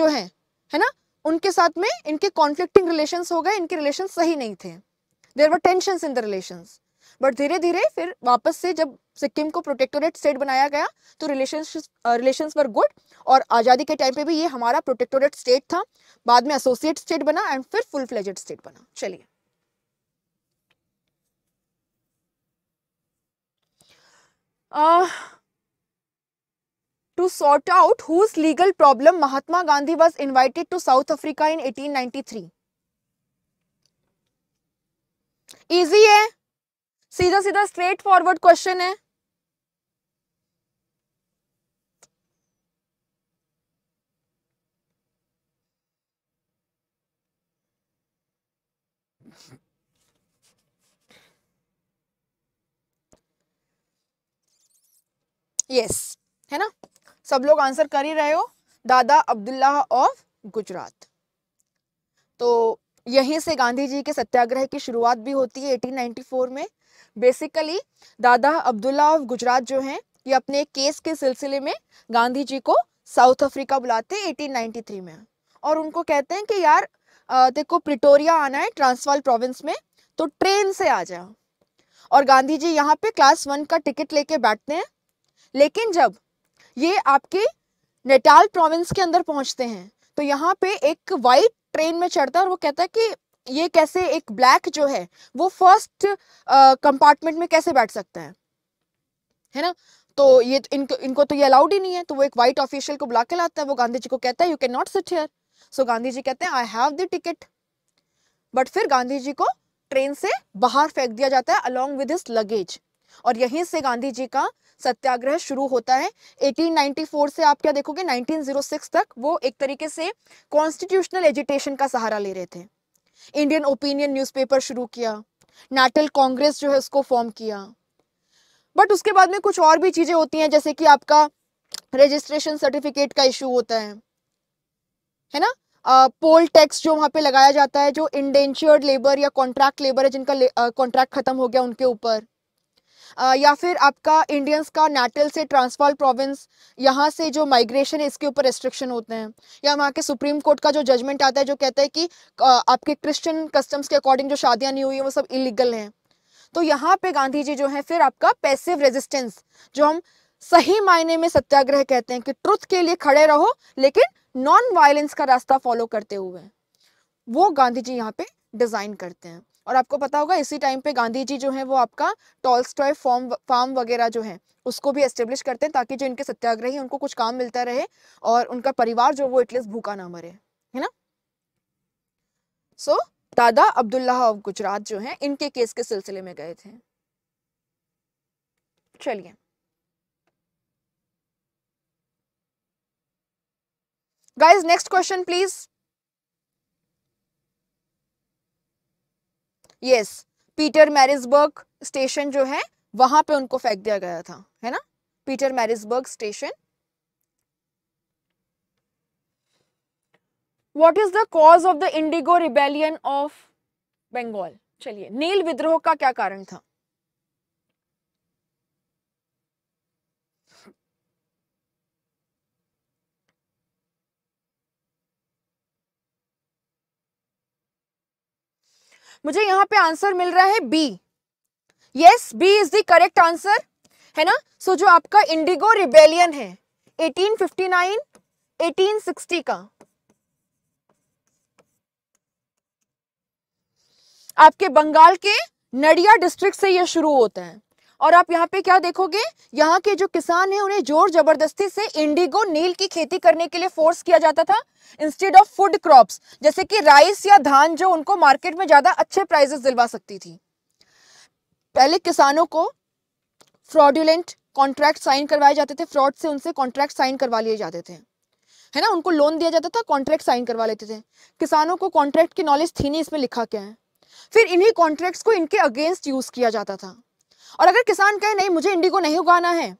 जो है है ना उनके साथ में इनके कॉन्फ्लिक्टिंग रिलेशंस हो गए इनके रिलेशंस सही नहीं थे there were tension in the relations but धीरे धीरे फिर वापस से जब सिक्किम को प्रोटेक्टोरेट स्टेट बनाया गया तो रिलेशनशिप रिलेशंस वर गुड और आज़ादी के टाइम पे भी ये हमारा प्रोटेक्टोरेट स्टेट था बाद में एसोसिएट स्टेट बना एंड फिर फुल फ्लेजेड स्टेट बना चलिए to sort out whose legal problem Mahatma Gandhi was invited to South Africa in 1893. Easy है सीधा सीधा स्ट्रेट फॉरवर्ड क्वेश्चन है यस yes, है ना सब लोग आंसर कर ही रहे हो दादा अब्दुल्ला ऑफ गुजरात तो यहीं से गांधी जी के सत्याग्रह की शुरुआत भी होती है 1894 में बेसिकली दादा अब्दुल्ला ऑफ गुजरात जो हैं ये अपने केस के सिलसिले में गांधी जी को साउथ अफ्रीका बुलाते हैं 1893 में और उनको कहते हैं कि यार देखो प्रिटोरिया आना है ट्रांसवाल प्रोविंस में तो ट्रेन से आ जाओ और गांधी जी यहाँ पे क्लास वन का टिकट लेके बैठते हैं लेकिन जब ये आपके नेटाल प्रोविंस के अंदर पहुँचते हैं तो यहाँ पे एक वाइट ट्रेन में चढ़ता है और वो कहता है कि ये कैसे एक ब्लैक जो है वो फर्स्ट कंपार्टमेंट में कैसे बैठ सकता है है ना तो ये इनको इनको तो ये अलाउड ही नहीं है तो वो एक व्हाइट ऑफिशियल को बुला के लाता है वो गांधी जी को कहता है you can not sit here so Gandhi ji कहते हैं I have the ticket but फिर गांधी जी को ट्रेन से बाहर फेंक दिया जाता है अलॉन्ग विद हिज लगेज और यहीं से गांधी जी का सत्याग्रह शुरू होता है 1894 से आप क्या देखोगे 1906 तक वो एक तरीके से कॉन्स्टिट्यूशनल एजुटेशन का सहारा ले रहे थे इंडियन ओपिनियन न्यूज़पेपर शुरू किया नेटल कांग्रेस जो है उसको फॉर्म किया बट उसके बाद में कुछ और भी चीज़ें होती हैं जैसे कि आपका रजिस्ट्रेशन सर्टिफिकेट का इशू होता है है ना पोल uh, टैक्स जो वहाँ पे लगाया जाता है जो इंडेंचर्ड लेबर या कॉन्ट्रैक्ट लेबर है जिनका कॉन्ट्रैक्ट uh, खत्म हो गया उनके ऊपर या फिर आपका इंडियंस का नेटल से ट्रांसफॉल प्रोविंस यहाँ से जो माइग्रेशन है इसके ऊपर रेस्ट्रिक्शन होते हैं या वहाँ के सुप्रीम कोर्ट का जो जजमेंट आता है जो कहता है कि आपके क्रिश्चियन कस्टम्स के अकॉर्डिंग जो शादियाँ नहीं हुई हैं वो सब इलीगल हैं तो यहाँ पे गांधी जी जो है फिर आपका पैसिव रेजिस्टेंस जो हम सही मायने में सत्याग्रह कहते हैं कि ट्रुथ के लिए खड़े रहो लेकिन नॉन वायलेंस का रास्ता फॉलो करते हुए वो गांधी जी यहाँ पे डिजाइन करते हैं और आपको पता होगा इसी टाइम पे गांधी जी जो है वो आपका टॉल फॉर्म फार्म वगैरह जो है उसको भी एस्टेब्लिश करते हैं ताकि जो इनके सत्याग्रही उनको कुछ काम मिलता रहे और उनका परिवार जो वो एटलीस्ट भूखा ना मरे है ना सो so, दादा अब्दुल्ला ऑफ गुजरात जो है इनके केस के सिलसिले में गए थे चलिए guys next question please yes Pietermaritzburg station जो है वहां पे उनको फेंक दिया गया था है ना Pietermaritzburg station what is the cause of the indigo rebellion of Bengal चलिए नील विद्रोह का क्या कारण था मुझे यहाँ पे आंसर मिल रहा है B yes B is the correct answer है ना सो so, जो आपका इंडिगो रिबेलियन है 1859 1860 का आपके बंगाल के नडिया डिस्ट्रिक्ट से यह शुरू होता है और आप यहाँ पे क्या देखोगे यहाँ के जो किसान हैं उन्हें जोर जबरदस्ती से इंडिगो नील की खेती करने के लिए फोर्स किया जाता था इंस्टेड ऑफ फूड क्रॉप्स जैसे कि राइस या धान जो उनको मार्केट में ज़्यादा अच्छे प्राइजेस दिलवा सकती थी पहले किसानों को फ्रॉडुलेंट कॉन्ट्रैक्ट साइन करवाए जाते थे फ्रॉड से उनसे कॉन्ट्रैक्ट साइन करवा लिए जाते थे है ना उनको लोन दिया जाता था कॉन्ट्रैक्ट साइन करवा लेते थे किसानों को कॉन्ट्रैक्ट की नॉलेज थी नहीं इसमें लिखा क्या है फिर इन्हीं कॉन्ट्रैक्ट्स को इनके अगेंस्ट यूज़ किया जाता था और अगर किसान कहे नहीं मुझे इंडिगो नहीं उगाना है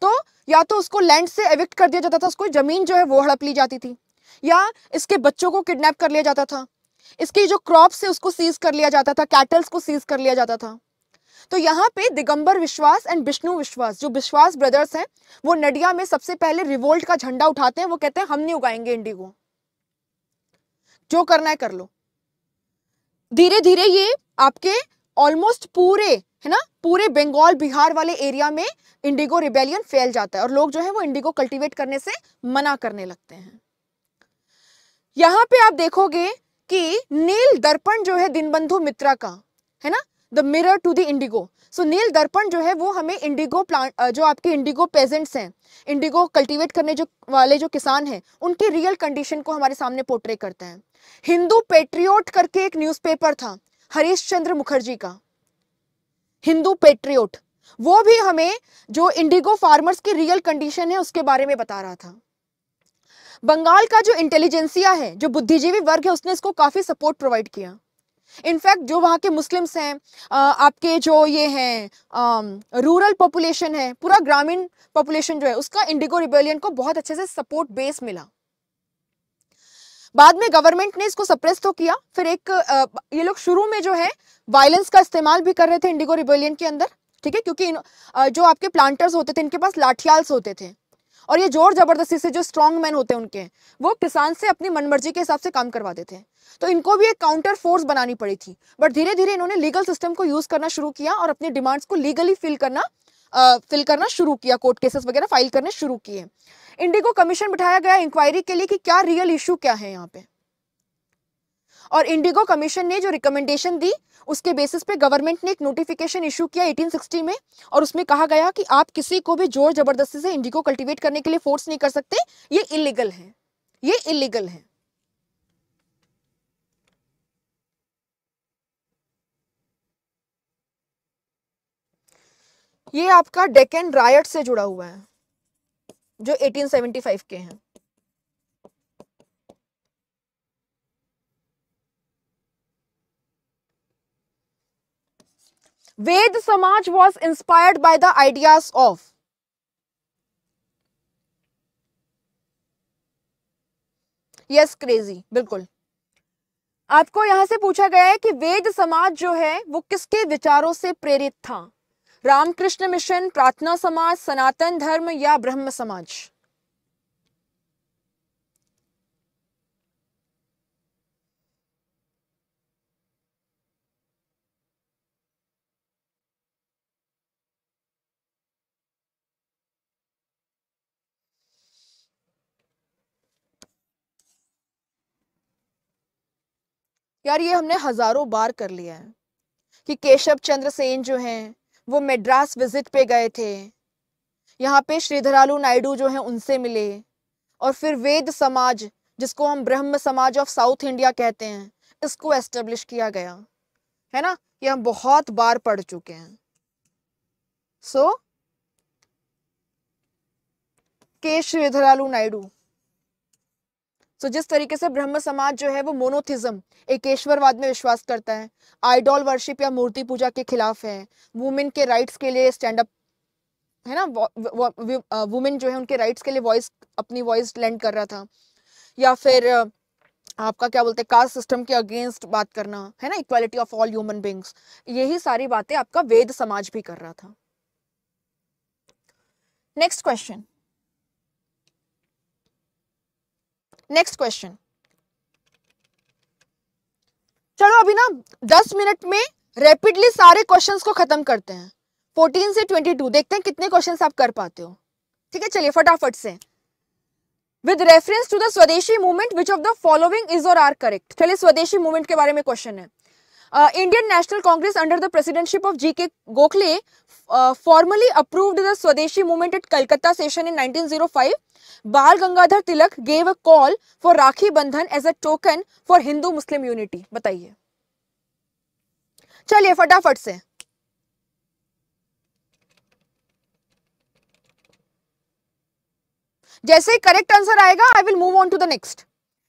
तो या तो उसको लैंड से एविक्ट कर दिया जाता था उसको जमीन जो है वो हड़प ली जाती थी या इसके बच्चों को किडनैप कर लिया जाता था इसकी जो क्रॉप्स है उसको सीज कर लिया जाता था कैटल्स को सीज कर लिया जाता था तो यहाँ पे दिगंबर विश्वास एंड विष्णु विश्वास जो विश्वास ब्रदर्स हैं वो नडिया में सबसे पहले रिवोल्ट का झंडा उठाते हैं वो कहते हैं हम नहीं उगाएंगे इंडिगो जो करना है कर लो धीरे धीरे ये आपके ऑलमोस्ट पूरे है ना पूरे बंगाल बिहार वाले एरिया में इंडिगो रिबेलियन फैल जाता है और लोग जो है वो इंडिगो कल्टीवेट करने से मना करने लगते हैं यहाँ पे आप देखोगे कि नील दर्पण जो है दिनबंधु मित्रा का है ना the mirror to the indigo so Nil Darpan जो है वो हमें इंडिगो प्लांट जो आपके इंडिगो पेजेंट्स हैं इंडिगो कल्टीवेट करने जो वाले जो किसान हैं उनकी रियल कंडीशन को हमारे सामने पोर्ट्रे करते हैं हिंदू पेट्रियोट करके एक न्यूज़पेपर था हरीश चंद्र मुखर्जी का हिंदू पेट्रियोट वो भी हमें जो इंडिगो फार्मर्स की रियल कंडीशन है उसके बारे में बता रहा था बंगाल का जो इंटेलिजेंसिया है जो बुद्धिजीवी वर्ग है उसने इसको काफ़ी सपोर्ट प्रोवाइड किया इनफैक्ट जो वहाँ के मुस्लिम्स हैं आपके जो ये हैं रूरल पॉपुलेशन है पूरा ग्रामीण पॉपुलेशन जो है उसका इंडिगो रिबेलियन को बहुत अच्छे से सपोर्ट बेस मिला बाद में गवर्नमेंट ने इसको सप्रेस तो किया फिर एक ये लोग शुरू में जो है वायलेंस का इस्तेमाल भी कर रहे थे इंडिगो रिबेलियन के अंदर ठीक है क्योंकि जो आपके प्लांटर्स होते थे इनके पास लाठियाल्स होते थे और ये जोर जबरदस्ती से जो स्ट्रॉन्ग मैन होते हैं उनके वो किसान से अपनी मनमर्जी के हिसाब से काम करवाते थे तो इनको भी एक काउंटर फोर्स बनानी पड़ी थी बट धीरे धीरे इन्होंने लीगल सिस्टम को यूज करना शुरू किया और अपनी डिमांड्स को लीगली फिल करना फिल करना शुरू किया कोर्ट केसेस वगैरह फाइल करने शुरू किए इंडिगो कमीशन बिठाया गया इंक्वायरी के लिए कि क्या रियल इशू क्या है यहाँ पे और इंडिगो कमीशन ने जो रिकमेंडेशन दी उसके बेसिस पे गवर्नमेंट ने एक नोटिफिकेशन इशू किया 1860 में और उसमें कहा गया कि आप किसी को भी जोर जबरदस्ती से इंडिगो कल्टीवेट करने के लिए फोर्स नहीं कर सकते ये इलीगल है ये इलीगल है ये आपका डेकन रायट से जुड़ा हुआ है जो 1875 के हैं Veda Samaj was inspired by the ideas of yes crazy बिल्कुल आपको यहां से पूछा गया है कि वेद समाज जो है वो किसके विचारों से प्रेरित था रामकृष्ण मिशन प्रार्थना समाज सनातन धर्म या ब्रह्म समाज यार ये हमने हजारों बार कर लिया है कि केशव चंद्र सेन जो हैं वो मेड्रास विजिट पे गए थे यहाँ पे श्रीधरालू नायडू जो है उनसे मिले और फिर वेद समाज जिसको हम ब्रह्म समाज ऑफ साउथ इंडिया कहते हैं इसको एस्टेब्लिश किया गया है ना ये हम बहुत बार पढ़ चुके हैं सो so, के श्रीधरालू नायडू सो तो जिस तरीके से ब्रह्म समाज जो है वो मोनोथिज्म एकेश्वरवाद में विश्वास करता है आइडोल वर्शिप या मूर्ति पूजा के खिलाफ है वुमेन के राइट्स के लिए स्टैंड अप है ना वुमेन जो है उनके राइट्स के लिए वॉइस अपनी वॉइस लैंड कर रहा था या फिर आपका क्या बोलते हैं कास्ट सिस्टम के अगेंस्ट बात करना है ना equality of all human beings यही सारी बातें आपका वेद समाज भी कर रहा था नेक्स्ट क्वेश्चन नेक्स्ट क्वेश्चन चलो अभी ना दस मिनट में रैपिडली सारे क्वेश्चंस को खत्म करते हैं फोर्टीन से ट्वेंटी टू देखते हैं कितने क्वेश्चंस आप कर पाते हो ठीक है चलिए फटाफट से with reference to the Swadeshi movement which of the following is और आर करेक्ट चलिए स्वदेशी मूवमेंट के बारे में क्वेश्चन है Indian national congress under the presidentship of G K Gokhale formally approved the Swadeshi movement at Calcutta session in 1905 Bal Gangadhar Tilak gave a call for Rakhi Bandhan as a token for Hindu Muslim unity बताइए चलिए फटाफट से जैसे करेक्ट आंसर आएगा I will move on to the next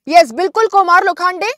yes बिल्कुल कुमार लोखांडे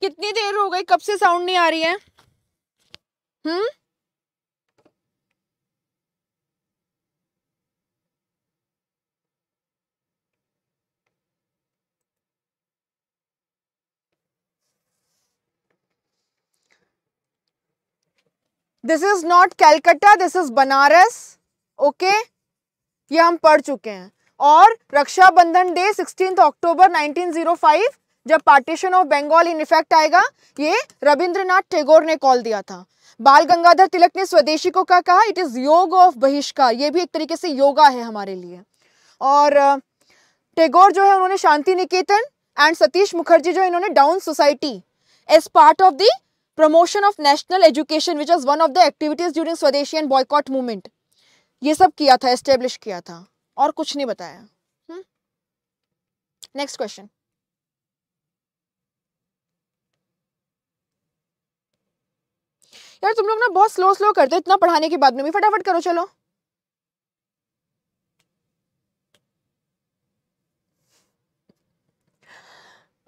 कितनी देर हो गई कब से साउंड नहीं आ रही है hmm this is not Calcutta this is Banaras okay ये हम पढ़ चुके हैं और रक्षाबंधन डे सिक्सटीन अक्टूबर 1905 जब partition of Bengal in effect आएगा ये रविंद्रनाथ टैगोर ने कॉल दिया था बाल गंगाधर तिलक ने स्वदेशी को क्या कहा इट इज़ योग ऑफ बहिष्कार ये भी एक तरीके से योगा है हमारे लिए और टैगोर जो है उन्होंने शांति निकेतन एंड सतीश मुखर्जी जो है इन्होंने dawn society as part of the promotion of national education which is one of the activities during Swadeshi and boycott movement ये सब किया था एस्टेब्लिश किया था और कुछ नहीं बताया नेक्स्ट हम्म। क्वेश्चन यार तुम लोग ना बहुत स्लो स्लो करते हो इतना पढ़ाने के बाद में भी फटाफट करो चलो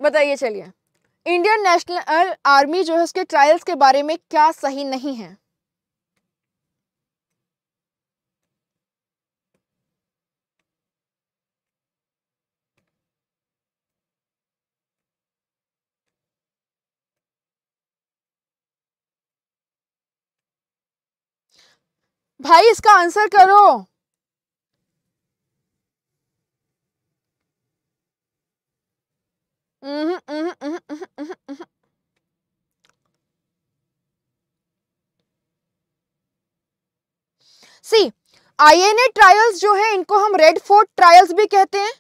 बताइए चलिए इंडियन नेशनल आर्मी जो है उसके ट्रायल्स के बारे में क्या सही नहीं है भाई इसका आंसर करो उहुँ, I N C INA trials जो है इनको हम रेड फोर्ट ट्रायल्स भी कहते हैं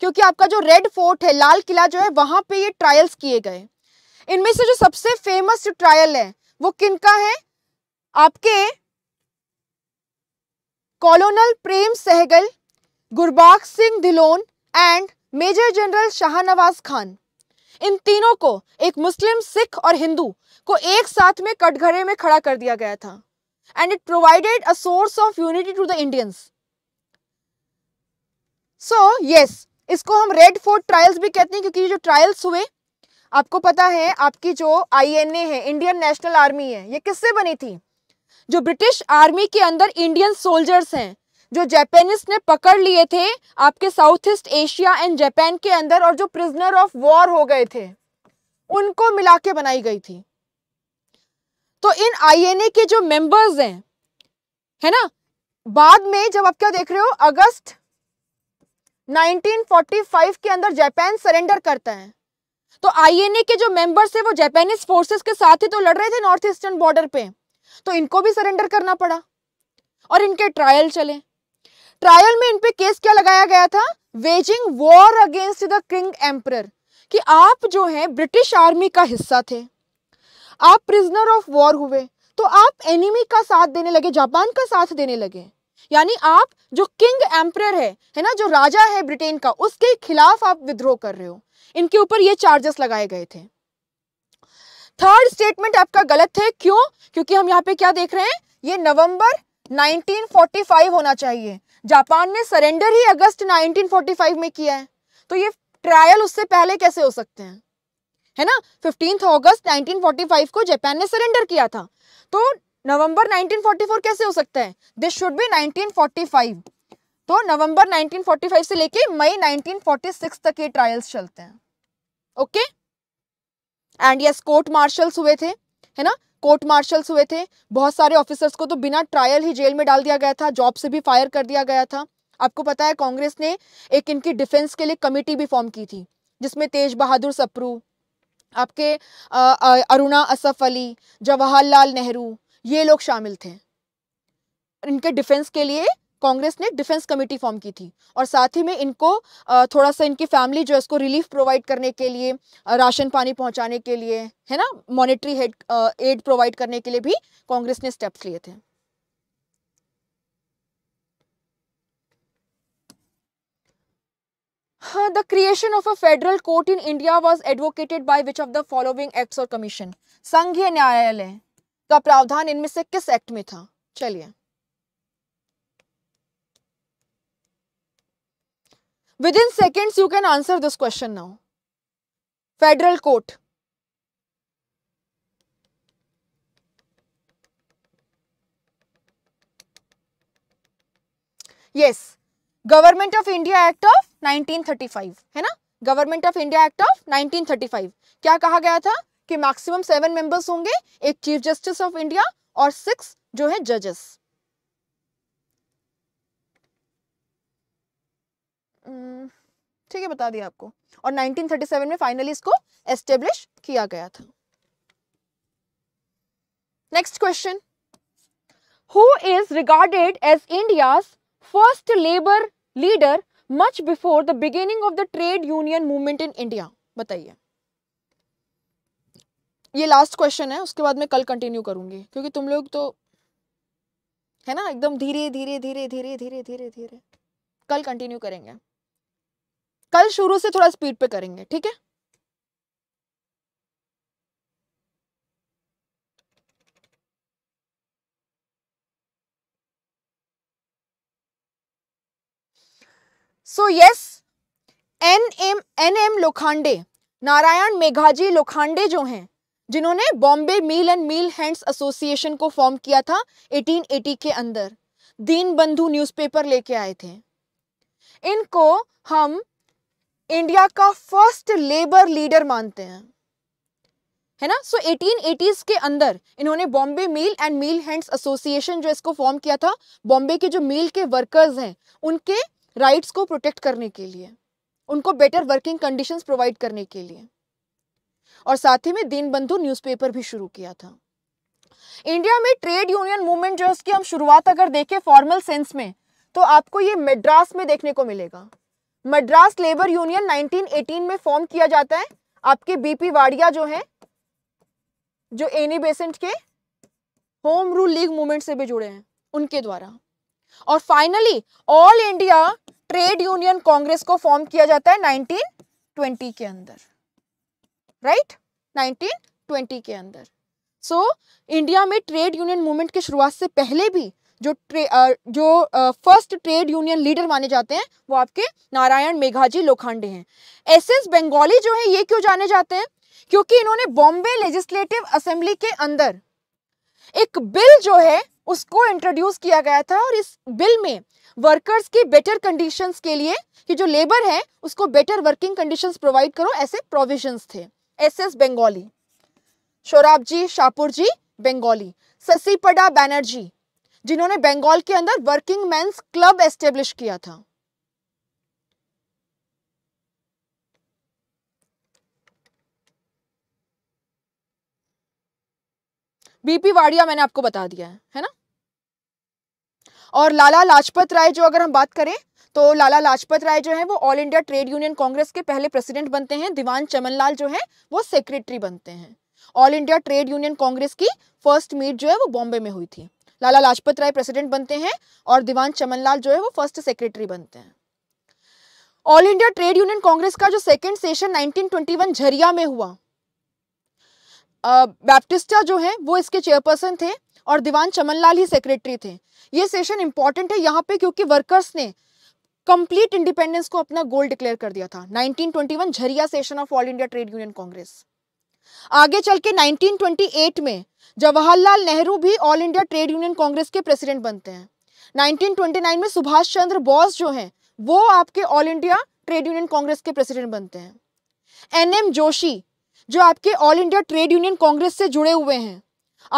क्योंकि आपका जो रेड फोर्ट है लाल किला जो है वहां पे ये ट्रायल्स किए गए इनमें से जो सबसे फेमस जो ट्रायल है वो किनका है आपके colonel Prem Sahgal Gurbaksh Singh Dhillon and major general Shahnawaz Khan इन तीनों को एक मुस्लिम सिख और हिंदू को एक साथ में कटघरे में खड़ा कर दिया गया था and it provided a source of unity to the Indians so yes इसको हम रेड फोर्ट ट्रायल्स भी कहते हैं क्योंकि ये जो ट्रायल्स हुए आपको पता है आपकी जो आईएनए है इंडियन नेशनल आर्मी है ये किससे बनी थी जो ब्रिटिश आर्मी के अंदर इंडियन सोल्जर्स हैं जो जैपेनिस ने पकड़ लिए थे आपके South East Asia and Japan के अंदर और जो प्रिजनर ऑफ वॉर हो गए थे उनको मिला के बनाई गई थी तो इन आईएनए के जो मेंबर्स हैं है ना बाद में जब आप क्या देख रहे हो अगस्त 1945 के अंदर जापान सरेंडर करता है तो आईएनए के जो मेंबर्स थे वो जापानीज फोर्सेस के साथ ही तो लड़ रहे थे नॉर्थ ईस्टर्न बॉर्डर पर तो इनको भी सरेंडर करना पड़ा और इनके ट्रायल चले ट्रायल में इनपे केस क्या लगाया गया था waging war against the king emperor कि आप जो है ब्रिटिश आर्मी का हिस्सा थे आप प्रिजनर ऑफ वॉर हुए तो आप एनिमी का साथ देने लगे जापान का साथ देने लगे यानी आप जो किंग एम्प्रर है है ना जो राजा है ब्रिटेन का उसके खिलाफ आप विद्रोह कर रहे हो इनके ऊपर ये चार्जेस लगाए गए थे थर्ड स्टेटमेंट आपका गलत है क्यों क्योंकि हम यहाँ पे क्या देख रहे हैं ये नवंबर 1945 होना चाहिए जापान ने सरेंडर ही अगस्त 1945 में किया है तो ये ट्रायल उससे पहले कैसे हो सकते हैं है ना फिफ्टीन अगस्त 1945 को जापान ने सरेंडर किया था तो नवंबर 1944 कैसे हो सकता है दिस शुड बी 1945 तो नवंबर 1945 से लेके मई 1946 तक ये ट्रायल्स चलते हैं okay okay? And yes court martials हुए थे है ना कोर्ट मार्शल्स हुए थे बहुत सारे ऑफिसर्स को तो बिना ट्रायल ही जेल में डाल दिया गया था जॉब से भी फायर कर दिया गया था आपको पता है कांग्रेस ने एक इनकी डिफेंस के लिए कमेटी भी फॉर्म की थी जिसमें तेज बहादुर सप्रू आपके अरुणा असफ अली जवाहरलाल नेहरू ये लोग शामिल थे इनके डिफेंस के लिए कांग्रेस ने डिफेंस कमेटी फॉर्म की थी और साथ ही में इनको थोड़ा सा इनकी फैमिली जो है इसको रिलीफ प्रोवाइड करने के लिए राशन पानी पहुंचाने के लिए है ना मॉनेटरी हेड एड प्रोवाइड करने के लिए भी कांग्रेस ने स्टेप्स लिए थे हाँ, the creation of a federal court in India was advocated by which of the following act और कमीशन संघीय न्यायालय का प्रावधान इनमें से किस एक्ट में था चलिए within seconds you can answer this question now federal court yes government of India act of 1935 है ना government of India act of 1935 क्या कहा गया था कि मैक्सिमम सेवन मेंबर्स होंगे एक चीफ जस्टिस ऑफ इंडिया और सिक्स जो है जजेस ठीक है बता दिया आपको और 1937 में फाइनली इसको एस्टेब्लिश किया गया था next question who is regarded as India first labour leader much before the beginning of the trade union movement in India बताइए ये लास्ट क्वेश्चन है उसके बाद मैं कल कंटिन्यू करूंगी क्योंकि तुम लोग तो है ना एकदम धीरे धीरे धीरे धीरे धीरे धीरे धीरे कल कंटिन्यू करेंगे कल शुरू से थोड़ा स्पीड पे करेंगे ठीक है so yes N M N M Lokhande Narayan Meghaji Lokhande जो हैं जिन्होंने Bombay mill and mill hands association को फॉर्म किया था 1880 के अंदर दीन बंधु न्यूज़पेपर लेके आए थे इनको हम इंडिया का फर्स्ट लेबर लीडर मानते हैं है ना सो so, 1880s के अंदर इन्होंने Bombay mill and mill hands association जो इसको फॉर्म किया था बॉम्बे के जो मिल के वर्कर्स हैं उनके राइट्स को प्रोटेक्ट करने के लिए उनको बेटर वर्किंग कंडीशंस प्रोवाइड करने के लिए और साथ ही में दीनबंधु न्यूज़पेपर भी शुरू किया था इंडिया में ट्रेड यूनियन मूवमेंट जो उसकी हम शुरुआत अगर देखें फॉर्मल सेंस में तो आपको ये मेड्रास में देखने को मिलेगा मद्रास लेबर यूनियन 1918 में फॉर्म किया जाता है आपके बीपी वाडिया जो हैं जो एनी बेसेंट e के होम रूल लीग मूवमेंट से भी जुड़े हैं उनके द्वारा और finally all India trade union congress को फॉर्म किया जाता है 1920 के अंदर राइट right? 1920 के अंदर सो so, इंडिया में ट्रेड यूनियन मूवमेंट की शुरुआत से पहले भी जो ट्रे जो फर्स्ट ट्रेड यूनियन लीडर माने जाते हैं वो आपके नारायण मेघाजी लोखंडे हैं एस बंगाली जो है ये क्यों जाने जाते हैं क्योंकि इन्होंने बॉम्बे लेजिस्लेटिव असेंबली के अंदर एक बिल जो है उसको इंट्रोड्यूस किया गया था और इस बिल में वर्कर्स की बेटर कंडीशंस के लिए कि जो लेबर है उसको बेटर वर्किंग कंडीशंस प्रोवाइड करो ऐसे प्रोविजंस थे S S Bengalee Sorabji Shapurji Bengalee Sasipada Banerjee जिन्होंने बंगाल के अंदर वर्किंग मैं क्लब एस्टेब्लिश किया था बीपी वाडिया मैंने आपको बता दिया है है ना और लाला लाजपत राय जो अगर हम बात करें तो लाला लाजपत राय जो है वो all India trade union congress के पहले प्रेसिडेंट बनते हैं दीवान चमनलाल जो है वो सेक्रेटरी बनते हैं all India trade union congress की फर्स्ट मीट जो है वो बॉम्बे में हुई थी लाला लाजपत राय प्रेसिडेंट बनते हैं और दीवान चमनलाल जो है वो फर्स्ट सेक्रेटरी बनते हैं all India trade union congress का जो सेकेंड सेशन 1921 झरिया में हुआ बैप्टिस्टा जो है वो इसके चेयरपर्सन थे और दीवान चमनलाल ही सेक्रेटरी थे ये सेशन इंपॉर्टेंट है यहाँ पे क्योंकि वर्कर्स ने कंप्लीट इंडिपेंडेंस को अपना गोल डिक्लेयर कर दिया था 1921 Jharia session of all India trade union congress आगे चल के 1928 में जवाहरलाल नेहरू भी all India trade union congress के प्रेसिडेंट बनते हैं 1929 में सुभाष चंद्र बोस जो हैं वो आपके all India trade union congress के प्रेसिडेंट बनते हैं एन एम जोशी जो आपके all India trade union congress से जुड़े हुए हैं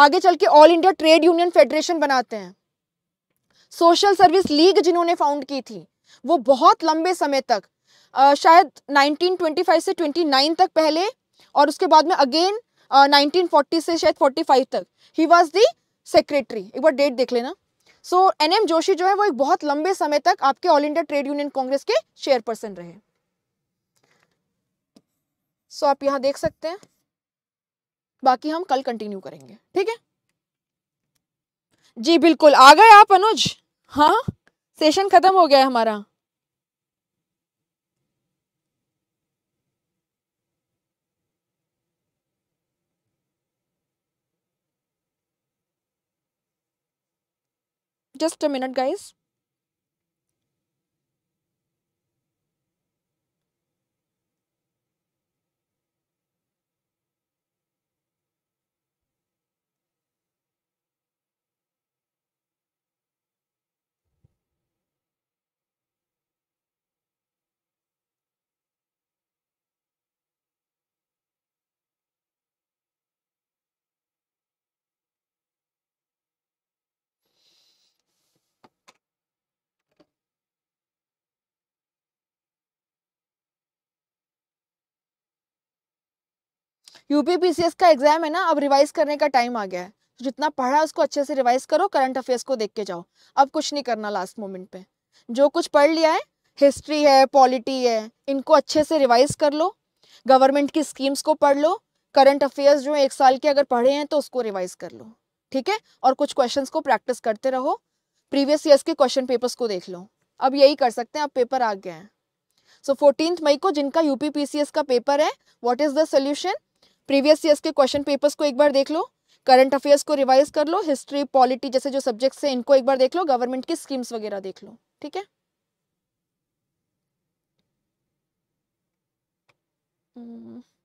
आगे चल के all India trade union federation बनाते हैं सोशल सर्विस लीग जिन्होंने फाउंड की थी वो बहुत लंबे समय तक आ, शायद 1925 से 29 तक पहले और उसके बाद में अगेन नाइनटीन फोर्टी से शायद फोर्टी फाइव तक ही वॉज दी सेक्रेटरी एक बार डेट देख लेना सो एन एम जोशी जो है वो एक बहुत लंबे समय तक आपके all India trade union congress के चेयरपर्सन रहे सो so, आप यहां देख सकते हैं बाकी हम कल कंटिन्यू करेंगे ठीक है जी बिल्कुल आ गए आप अनुज हाँ सेशन खत्म हो गया है हमारा just a minute guys UP PCS का एग्जाम है ना अब रिवाइज करने का टाइम आ गया है तो जितना पढ़ा उसको अच्छे से रिवाइज करो करंट अफेयर्स को देख के जाओ अब कुछ नहीं करना लास्ट मोमेंट पे जो कुछ पढ़ लिया है हिस्ट्री है पॉलिटी है इनको अच्छे से रिवाइज कर लो गवर्नमेंट की स्कीम्स को पढ़ लो करंट अफेयर्स जो एक साल के अगर पढ़े हैं तो उसको रिवाइज कर लो ठीक है और कुछ क्वेश्चन को प्रैक्टिस करते रहो प्रीवियस ईयर्स के क्वेश्चन पेपर्स को देख लो अब यही कर सकते हैं अब पेपर आ गए हैं सो फोर्टीन मई को जिनका यूपी पीसीएस का पेपर है what is the solution previous years के क्वेश्चन पेपर्स को एक बार देख लो करंट अफेयर्स को रिवाइज कर लो हिस्ट्री पॉलिटी जैसे जो सब्जेक्ट्स हैं इनको एक बार देख लो गवर्नमेंट की स्कीम्स वगैरह देख लो ठीक है hmm.